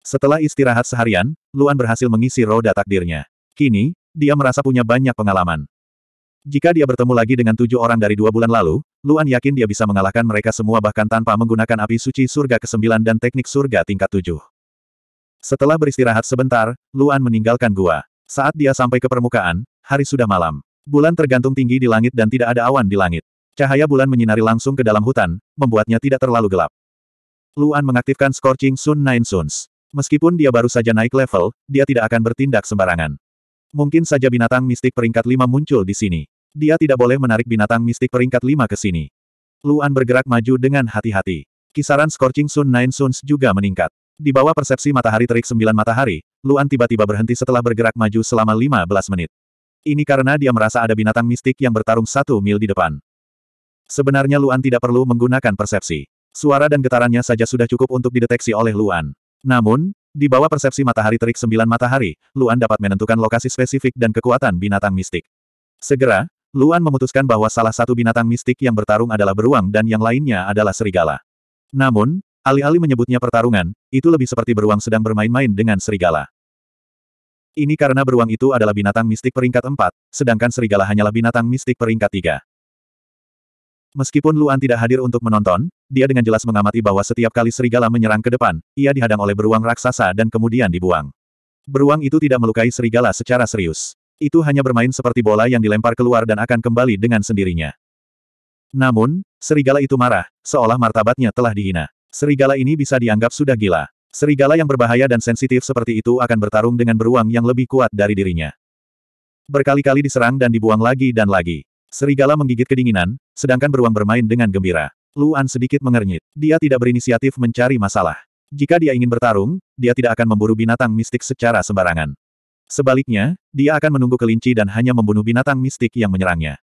Setelah istirahat seharian, Luan berhasil mengisi roda takdirnya. Kini, dia merasa punya banyak pengalaman. Jika dia bertemu lagi dengan tujuh orang dari dua bulan lalu, Luan yakin dia bisa mengalahkan mereka semua bahkan tanpa menggunakan api suci surga ke-9 dan teknik surga tingkat tujuh. Setelah beristirahat sebentar, Luan meninggalkan gua. Saat dia sampai ke permukaan, hari sudah malam. Bulan tergantung tinggi di langit dan tidak ada awan di langit. Cahaya bulan menyinari langsung ke dalam hutan, membuatnya tidak terlalu gelap. Luan mengaktifkan Scorching Sun Nine Suns. Meskipun dia baru saja naik level, dia tidak akan bertindak sembarangan. Mungkin saja binatang mistik peringkat 5 muncul di sini. Dia tidak boleh menarik binatang mistik peringkat 5 ke sini. Luan bergerak maju dengan hati-hati. Kisaran scorching sun nine suns juga meningkat. Di bawah persepsi matahari terik 9 matahari, Luan tiba-tiba berhenti setelah bergerak maju selama 15 menit. Ini karena dia merasa ada binatang mistik yang bertarung satu mil di depan. Sebenarnya Luan tidak perlu menggunakan persepsi. Suara dan getarannya saja sudah cukup untuk dideteksi oleh Luan. Namun, di bawah persepsi matahari terik sembilan matahari, Luan dapat menentukan lokasi spesifik dan kekuatan binatang mistik. Segera, Luan memutuskan bahwa salah satu binatang mistik yang bertarung adalah beruang dan yang lainnya adalah serigala. Namun, alih-alih menyebutnya pertarungan, itu lebih seperti beruang sedang bermain-main dengan serigala. Ini karena beruang itu adalah binatang mistik peringkat 4, sedangkan serigala hanyalah binatang mistik peringkat 3. Meskipun Luan tidak hadir untuk menonton, dia dengan jelas mengamati bahwa setiap kali serigala menyerang ke depan, ia dihadang oleh beruang raksasa dan kemudian dibuang. Beruang itu tidak melukai serigala secara serius. Itu hanya bermain seperti bola yang dilempar keluar dan akan kembali dengan sendirinya. Namun, serigala itu marah, seolah martabatnya telah dihina. Serigala ini bisa dianggap sudah gila. Serigala yang berbahaya dan sensitif seperti itu akan bertarung dengan beruang yang lebih kuat dari dirinya. Berkali-kali diserang dan dibuang lagi dan lagi. Serigala menggigit kedinginan, sedangkan beruang bermain dengan gembira. Luan sedikit mengernyit. Dia tidak berinisiatif mencari masalah. Jika dia ingin bertarung, dia tidak akan memburu binatang mistik secara sembarangan. Sebaliknya, dia akan menunggu kelinci dan hanya membunuh binatang mistik yang menyerangnya.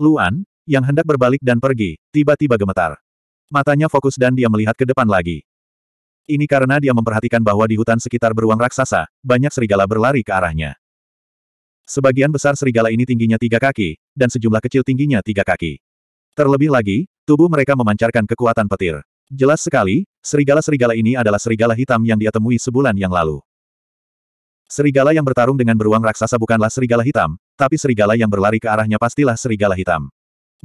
Luan, yang hendak berbalik dan pergi, tiba-tiba gemetar. Matanya fokus dan dia melihat ke depan lagi. Ini karena dia memperhatikan bahwa di hutan sekitar beruang raksasa, banyak serigala berlari ke arahnya. Sebagian besar serigala ini tingginya tiga kaki, dan sejumlah kecil tingginya tiga kaki. Terlebih lagi, Tubuh mereka memancarkan kekuatan petir. Jelas sekali, serigala-serigala ini adalah serigala hitam yang dia temui sebulan yang lalu. Serigala yang bertarung dengan beruang raksasa bukanlah serigala hitam, tapi serigala yang berlari ke arahnya pastilah serigala hitam.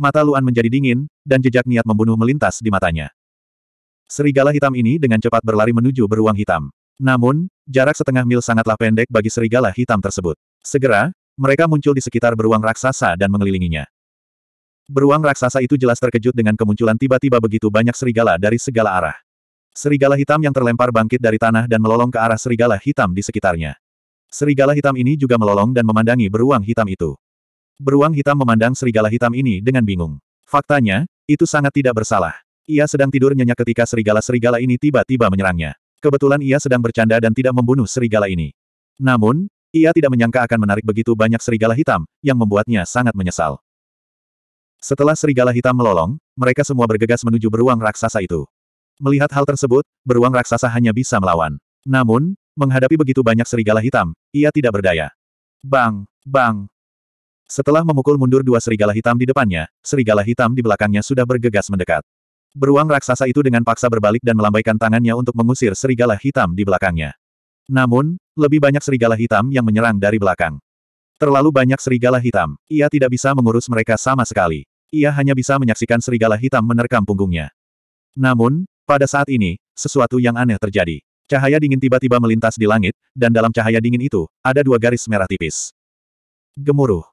Mata Luan menjadi dingin, dan jejak niat membunuh melintas di matanya. Serigala hitam ini dengan cepat berlari menuju beruang hitam. Namun, jarak setengah mil sangatlah pendek bagi serigala hitam tersebut. Segera, mereka muncul di sekitar beruang raksasa dan mengelilinginya. Beruang raksasa itu jelas terkejut dengan kemunculan tiba-tiba begitu banyak serigala dari segala arah. Serigala hitam yang terlempar bangkit dari tanah dan melolong ke arah serigala hitam di sekitarnya. Serigala hitam ini juga melolong dan memandangi beruang hitam itu. Beruang hitam memandang serigala hitam ini dengan bingung. Faktanya, itu sangat tidak bersalah. Ia sedang tidur nyenyak ketika serigala-serigala ini tiba-tiba menyerangnya. Kebetulan ia sedang bercanda dan tidak membunuh serigala ini. Namun, ia tidak menyangka akan menarik begitu banyak serigala hitam, yang membuatnya sangat menyesal. Setelah serigala hitam melolong, mereka semua bergegas menuju beruang raksasa itu. Melihat hal tersebut, beruang raksasa hanya bisa melawan. Namun, menghadapi begitu banyak serigala hitam, ia tidak berdaya. Bang! Bang! Setelah memukul mundur dua serigala hitam di depannya, serigala hitam di belakangnya sudah bergegas mendekat. Beruang raksasa itu dengan paksa berbalik dan melambaikan tangannya untuk mengusir serigala hitam di belakangnya. Namun, lebih banyak serigala hitam yang menyerang dari belakang. Terlalu banyak serigala hitam, ia tidak bisa mengurus mereka sama sekali. Ia hanya bisa menyaksikan serigala hitam menerkam punggungnya. Namun, pada saat ini, sesuatu yang aneh terjadi. Cahaya dingin tiba-tiba melintas di langit, dan dalam cahaya dingin itu, ada dua garis merah tipis. Gemuruh.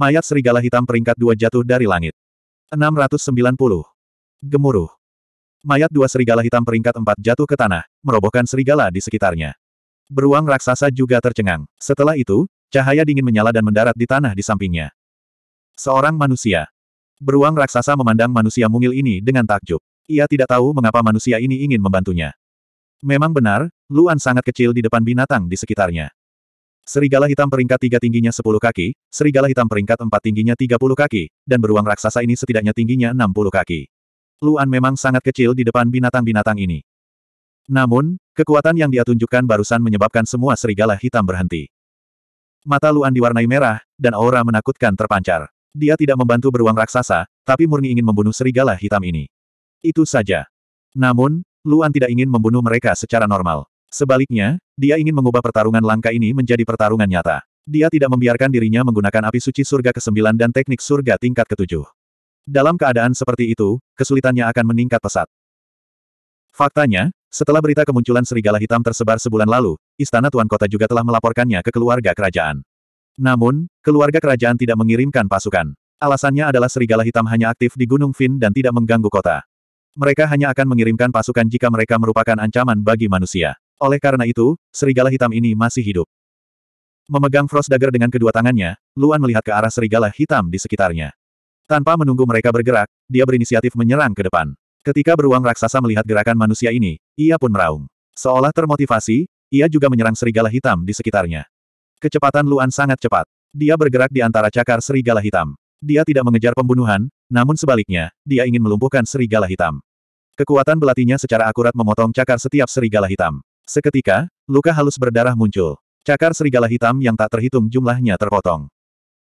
Mayat serigala hitam peringkat dua jatuh dari langit. 690. Gemuruh. Mayat dua serigala hitam peringkat empat jatuh ke tanah, merobohkan serigala di sekitarnya. Beruang raksasa juga tercengang. Setelah itu, cahaya dingin menyala dan mendarat di tanah di sampingnya. Seorang manusia, Beruang raksasa memandang manusia mungil ini dengan takjub. Ia tidak tahu mengapa manusia ini ingin membantunya. Memang benar, Luan sangat kecil di depan binatang di sekitarnya. Serigala hitam peringkat tiga tingginya sepuluh kaki, serigala hitam peringkat empat tingginya tiga puluh kaki, dan beruang raksasa ini setidaknya tingginya enam puluh kaki. Luan memang sangat kecil di depan binatang-binatang ini. Namun, kekuatan yang dia tunjukkan barusan menyebabkan semua serigala hitam berhenti. Mata Luan diwarnai merah, dan aura menakutkan terpancar. Dia tidak membantu beruang raksasa, tapi murni ingin membunuh serigala hitam ini. Itu saja. Namun, Luan tidak ingin membunuh mereka secara normal. Sebaliknya, dia ingin mengubah pertarungan langka ini menjadi pertarungan nyata. Dia tidak membiarkan dirinya menggunakan api suci surga ke-9 dan teknik surga tingkat ke-7. Dalam keadaan seperti itu, kesulitannya akan meningkat pesat. Faktanya, setelah berita kemunculan serigala hitam tersebar sebulan lalu, Istana Tuan Kota juga telah melaporkannya ke keluarga kerajaan. Namun, keluarga kerajaan tidak mengirimkan pasukan. Alasannya adalah serigala hitam hanya aktif di Gunung Fin dan tidak mengganggu kota. Mereka hanya akan mengirimkan pasukan jika mereka merupakan ancaman bagi manusia. Oleh karena itu, serigala hitam ini masih hidup. Memegang Frost Dagger dengan kedua tangannya, Luan melihat ke arah serigala hitam di sekitarnya. Tanpa menunggu mereka bergerak, dia berinisiatif menyerang ke depan. Ketika beruang raksasa melihat gerakan manusia ini, ia pun meraung. Seolah termotivasi, ia juga menyerang serigala hitam di sekitarnya. Kecepatan Luan sangat cepat. Dia bergerak di antara cakar serigala hitam. Dia tidak mengejar pembunuhan, namun sebaliknya, dia ingin melumpuhkan serigala hitam. Kekuatan belatinya secara akurat memotong cakar setiap serigala hitam. Seketika, luka halus berdarah muncul. Cakar serigala hitam yang tak terhitung jumlahnya terpotong.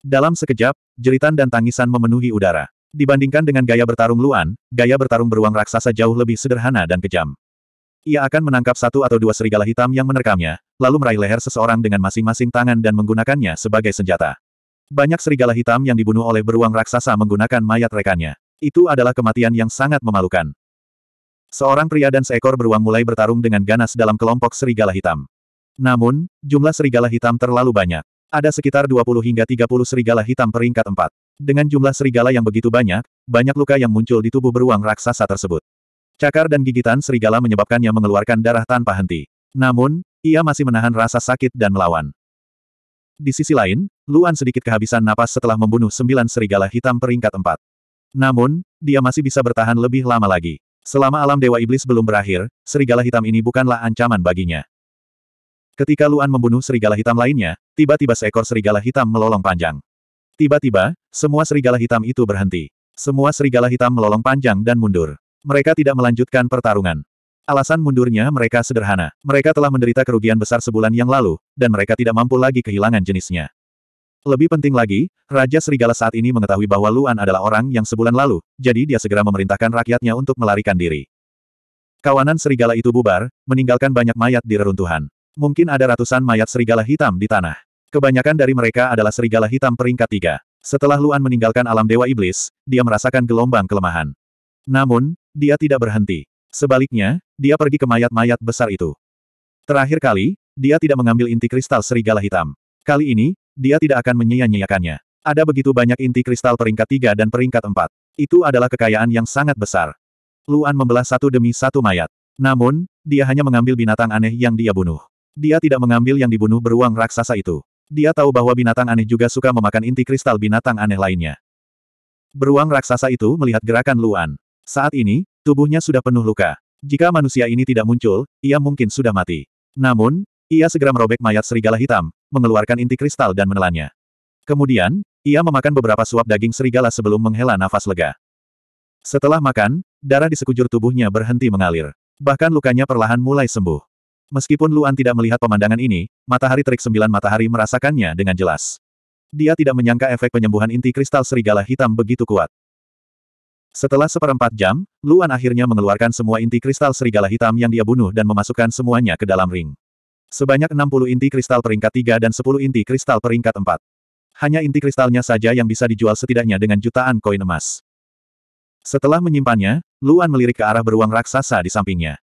Dalam sekejap, jeritan dan tangisan memenuhi udara. Dibandingkan dengan gaya bertarung Luan, gaya bertarung beruang raksasa jauh lebih sederhana dan kejam. Ia akan menangkap satu atau dua serigala hitam yang menerkamnya, lalu meraih leher seseorang dengan masing-masing tangan dan menggunakannya sebagai senjata. Banyak serigala hitam yang dibunuh oleh beruang raksasa menggunakan mayat rekannya. Itu adalah kematian yang sangat memalukan. Seorang pria dan seekor beruang mulai bertarung dengan ganas dalam kelompok serigala hitam. Namun, jumlah serigala hitam terlalu banyak. Ada sekitar 20 hingga 30 serigala hitam peringkat 4. Dengan jumlah serigala yang begitu banyak, banyak luka yang muncul di tubuh beruang raksasa tersebut. Cakar dan gigitan serigala menyebabkannya mengeluarkan darah tanpa henti. Namun, ia masih menahan rasa sakit dan melawan. Di sisi lain, Luan sedikit kehabisan napas setelah membunuh sembilan serigala hitam peringkat empat. Namun, dia masih bisa bertahan lebih lama lagi. Selama alam Dewa Iblis belum berakhir, serigala hitam ini bukanlah ancaman baginya. Ketika Luan membunuh serigala hitam lainnya, tiba-tiba seekor serigala hitam melolong panjang. Tiba-tiba, semua serigala hitam itu berhenti. Semua serigala hitam melolong panjang dan mundur. Mereka tidak melanjutkan pertarungan. Alasan mundurnya mereka sederhana. Mereka telah menderita kerugian besar sebulan yang lalu, dan mereka tidak mampu lagi kehilangan jenisnya. Lebih penting lagi, Raja Serigala saat ini mengetahui bahwa Luan adalah orang yang sebulan lalu, jadi dia segera memerintahkan rakyatnya untuk melarikan diri. Kawanan serigala itu bubar, meninggalkan banyak mayat di reruntuhan. Mungkin ada ratusan mayat serigala hitam di tanah. Kebanyakan dari mereka adalah serigala hitam peringkat tiga. Setelah Luan meninggalkan alam Dewa Iblis, dia merasakan gelombang kelemahan. Namun, dia tidak berhenti. Sebaliknya, dia pergi ke mayat-mayat besar itu. Terakhir kali, dia tidak mengambil inti kristal serigala hitam. Kali ini, dia tidak akan menyia-nyiakannya. Ada begitu banyak inti kristal peringkat tiga dan peringkat empat. Itu adalah kekayaan yang sangat besar. Luan membelah satu demi satu mayat. Namun, dia hanya mengambil binatang aneh yang dia bunuh. Dia tidak mengambil yang dibunuh beruang raksasa itu. Dia tahu bahwa binatang aneh juga suka memakan inti kristal binatang aneh lainnya. Beruang raksasa itu melihat gerakan Luan. Saat ini, Tubuhnya sudah penuh luka. Jika manusia ini tidak muncul, ia mungkin sudah mati. Namun, ia segera merobek mayat serigala hitam, mengeluarkan inti kristal dan menelannya. Kemudian, ia memakan beberapa suap daging serigala sebelum menghela nafas lega. Setelah makan, darah di sekujur tubuhnya berhenti mengalir. Bahkan lukanya perlahan mulai sembuh. Meskipun Luan tidak melihat pemandangan ini, matahari terik sembilan matahari merasakannya dengan jelas. Dia tidak menyangka efek penyembuhan inti kristal serigala hitam begitu kuat. Setelah seperempat jam, Luan akhirnya mengeluarkan semua inti kristal serigala hitam yang dia bunuh dan memasukkan semuanya ke dalam ring. Sebanyak 60 inti kristal peringkat 3 dan 10 inti kristal peringkat 4. Hanya inti kristalnya saja yang bisa dijual setidaknya dengan jutaan koin emas. Setelah menyimpannya, Luan melirik ke arah beruang raksasa di sampingnya.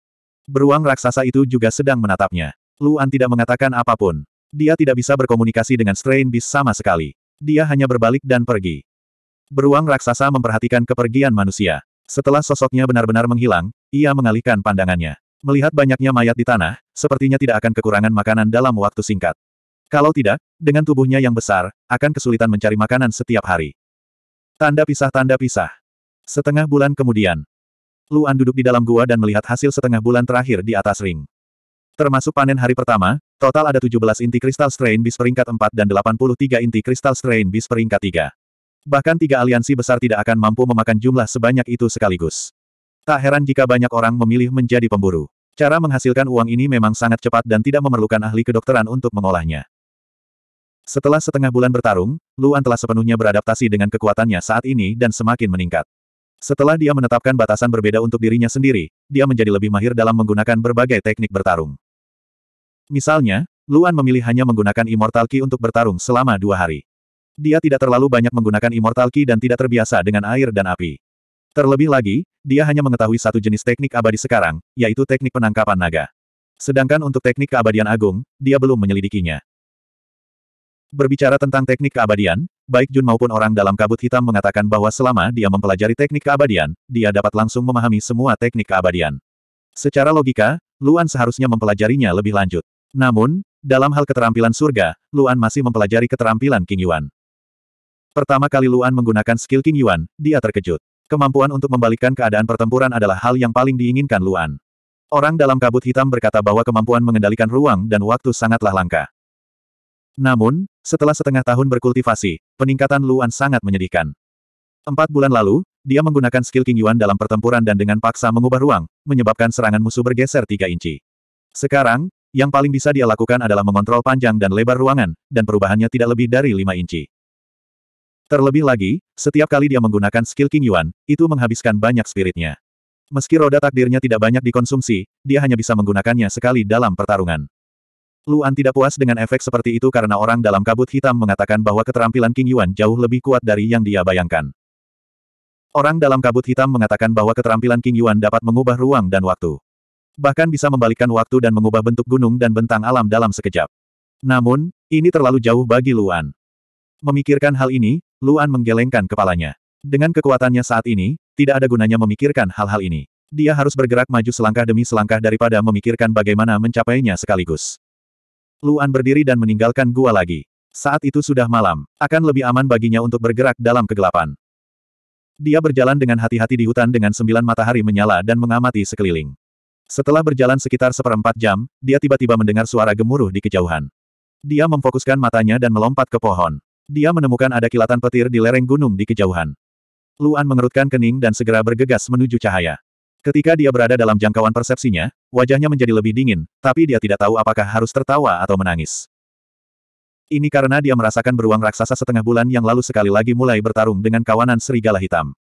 Beruang raksasa itu juga sedang menatapnya. Luan tidak mengatakan apapun. Dia tidak bisa berkomunikasi dengan Strain Beast sama sekali. Dia hanya berbalik dan pergi. Beruang raksasa memperhatikan kepergian manusia. Setelah sosoknya benar-benar menghilang, ia mengalihkan pandangannya. Melihat banyaknya mayat di tanah, sepertinya tidak akan kekurangan makanan dalam waktu singkat. Kalau tidak, dengan tubuhnya yang besar, akan kesulitan mencari makanan setiap hari. Tanda pisah-tanda pisah. Setengah bulan kemudian, Luan duduk di dalam gua dan melihat hasil setengah bulan terakhir di atas ring. Termasuk panen hari pertama, total ada 17 inti kristal strain bis peringkat 4 dan 83 inti kristal strain bis peringkat 3. Bahkan tiga aliansi besar tidak akan mampu memakan jumlah sebanyak itu sekaligus. Tak heran jika banyak orang memilih menjadi pemburu. Cara menghasilkan uang ini memang sangat cepat dan tidak memerlukan ahli kedokteran untuk mengolahnya. Setelah setengah bulan bertarung, Luan telah sepenuhnya beradaptasi dengan kekuatannya saat ini dan semakin meningkat. Setelah dia menetapkan batasan berbeda untuk dirinya sendiri, dia menjadi lebih mahir dalam menggunakan berbagai teknik bertarung. Misalnya, Luan memilih hanya menggunakan Immortal Key untuk bertarung selama dua hari. Dia tidak terlalu banyak menggunakan Immortal ki dan tidak terbiasa dengan air dan api. Terlebih lagi, dia hanya mengetahui satu jenis teknik abadi sekarang, yaitu teknik penangkapan naga. Sedangkan untuk teknik keabadian agung, dia belum menyelidikinya. Berbicara tentang teknik keabadian, baik Jun maupun orang dalam kabut hitam mengatakan bahwa selama dia mempelajari teknik keabadian, dia dapat langsung memahami semua teknik keabadian. Secara logika, Luan seharusnya mempelajarinya lebih lanjut. Namun, dalam hal keterampilan surga, Luan masih mempelajari keterampilan King Yuan. Pertama kali Luan menggunakan skill King Yuan, dia terkejut. Kemampuan untuk membalikkan keadaan pertempuran adalah hal yang paling diinginkan Luan. Orang dalam kabut hitam berkata bahwa kemampuan mengendalikan ruang dan waktu sangatlah langka. Namun, setelah setengah tahun berkultivasi, peningkatan Luan sangat menyedihkan. Empat bulan lalu, dia menggunakan skill King Yuan dalam pertempuran dan dengan paksa mengubah ruang, menyebabkan serangan musuh bergeser tiga inci. Sekarang, yang paling bisa dia lakukan adalah mengontrol panjang dan lebar ruangan, dan perubahannya tidak lebih dari lima inci. Terlebih lagi, setiap kali dia menggunakan skill King Yuan, itu menghabiskan banyak spiritnya. Meski roda takdirnya tidak banyak dikonsumsi, dia hanya bisa menggunakannya sekali dalam pertarungan. Luan tidak puas dengan efek seperti itu karena orang dalam kabut hitam mengatakan bahwa keterampilan King Yuan jauh lebih kuat dari yang dia bayangkan. Orang dalam kabut hitam mengatakan bahwa keterampilan King Yuan dapat mengubah ruang dan waktu. Bahkan bisa membalikkan waktu dan mengubah bentuk gunung dan bentang alam dalam sekejap. Namun, ini terlalu jauh bagi Luan. Memikirkan hal ini, Luan menggelengkan kepalanya. Dengan kekuatannya saat ini, tidak ada gunanya memikirkan hal-hal ini. Dia harus bergerak maju selangkah demi selangkah daripada memikirkan bagaimana mencapainya sekaligus. Luan berdiri dan meninggalkan gua lagi. Saat itu sudah malam, akan lebih aman baginya untuk bergerak dalam kegelapan. Dia berjalan dengan hati-hati di hutan dengan sembilan matahari menyala dan mengamati sekeliling. Setelah berjalan sekitar seperempat jam, dia tiba-tiba mendengar suara gemuruh di kejauhan. Dia memfokuskan matanya dan melompat ke pohon. Dia menemukan ada kilatan petir di lereng gunung di kejauhan. Luan mengerutkan kening dan segera bergegas menuju cahaya. Ketika dia berada dalam jangkauan persepsinya, wajahnya menjadi lebih dingin, tapi dia tidak tahu apakah harus tertawa atau menangis. Ini karena dia merasakan beruang raksasa setengah bulan yang lalu sekali lagi mulai bertarung dengan kawanan serigala hitam.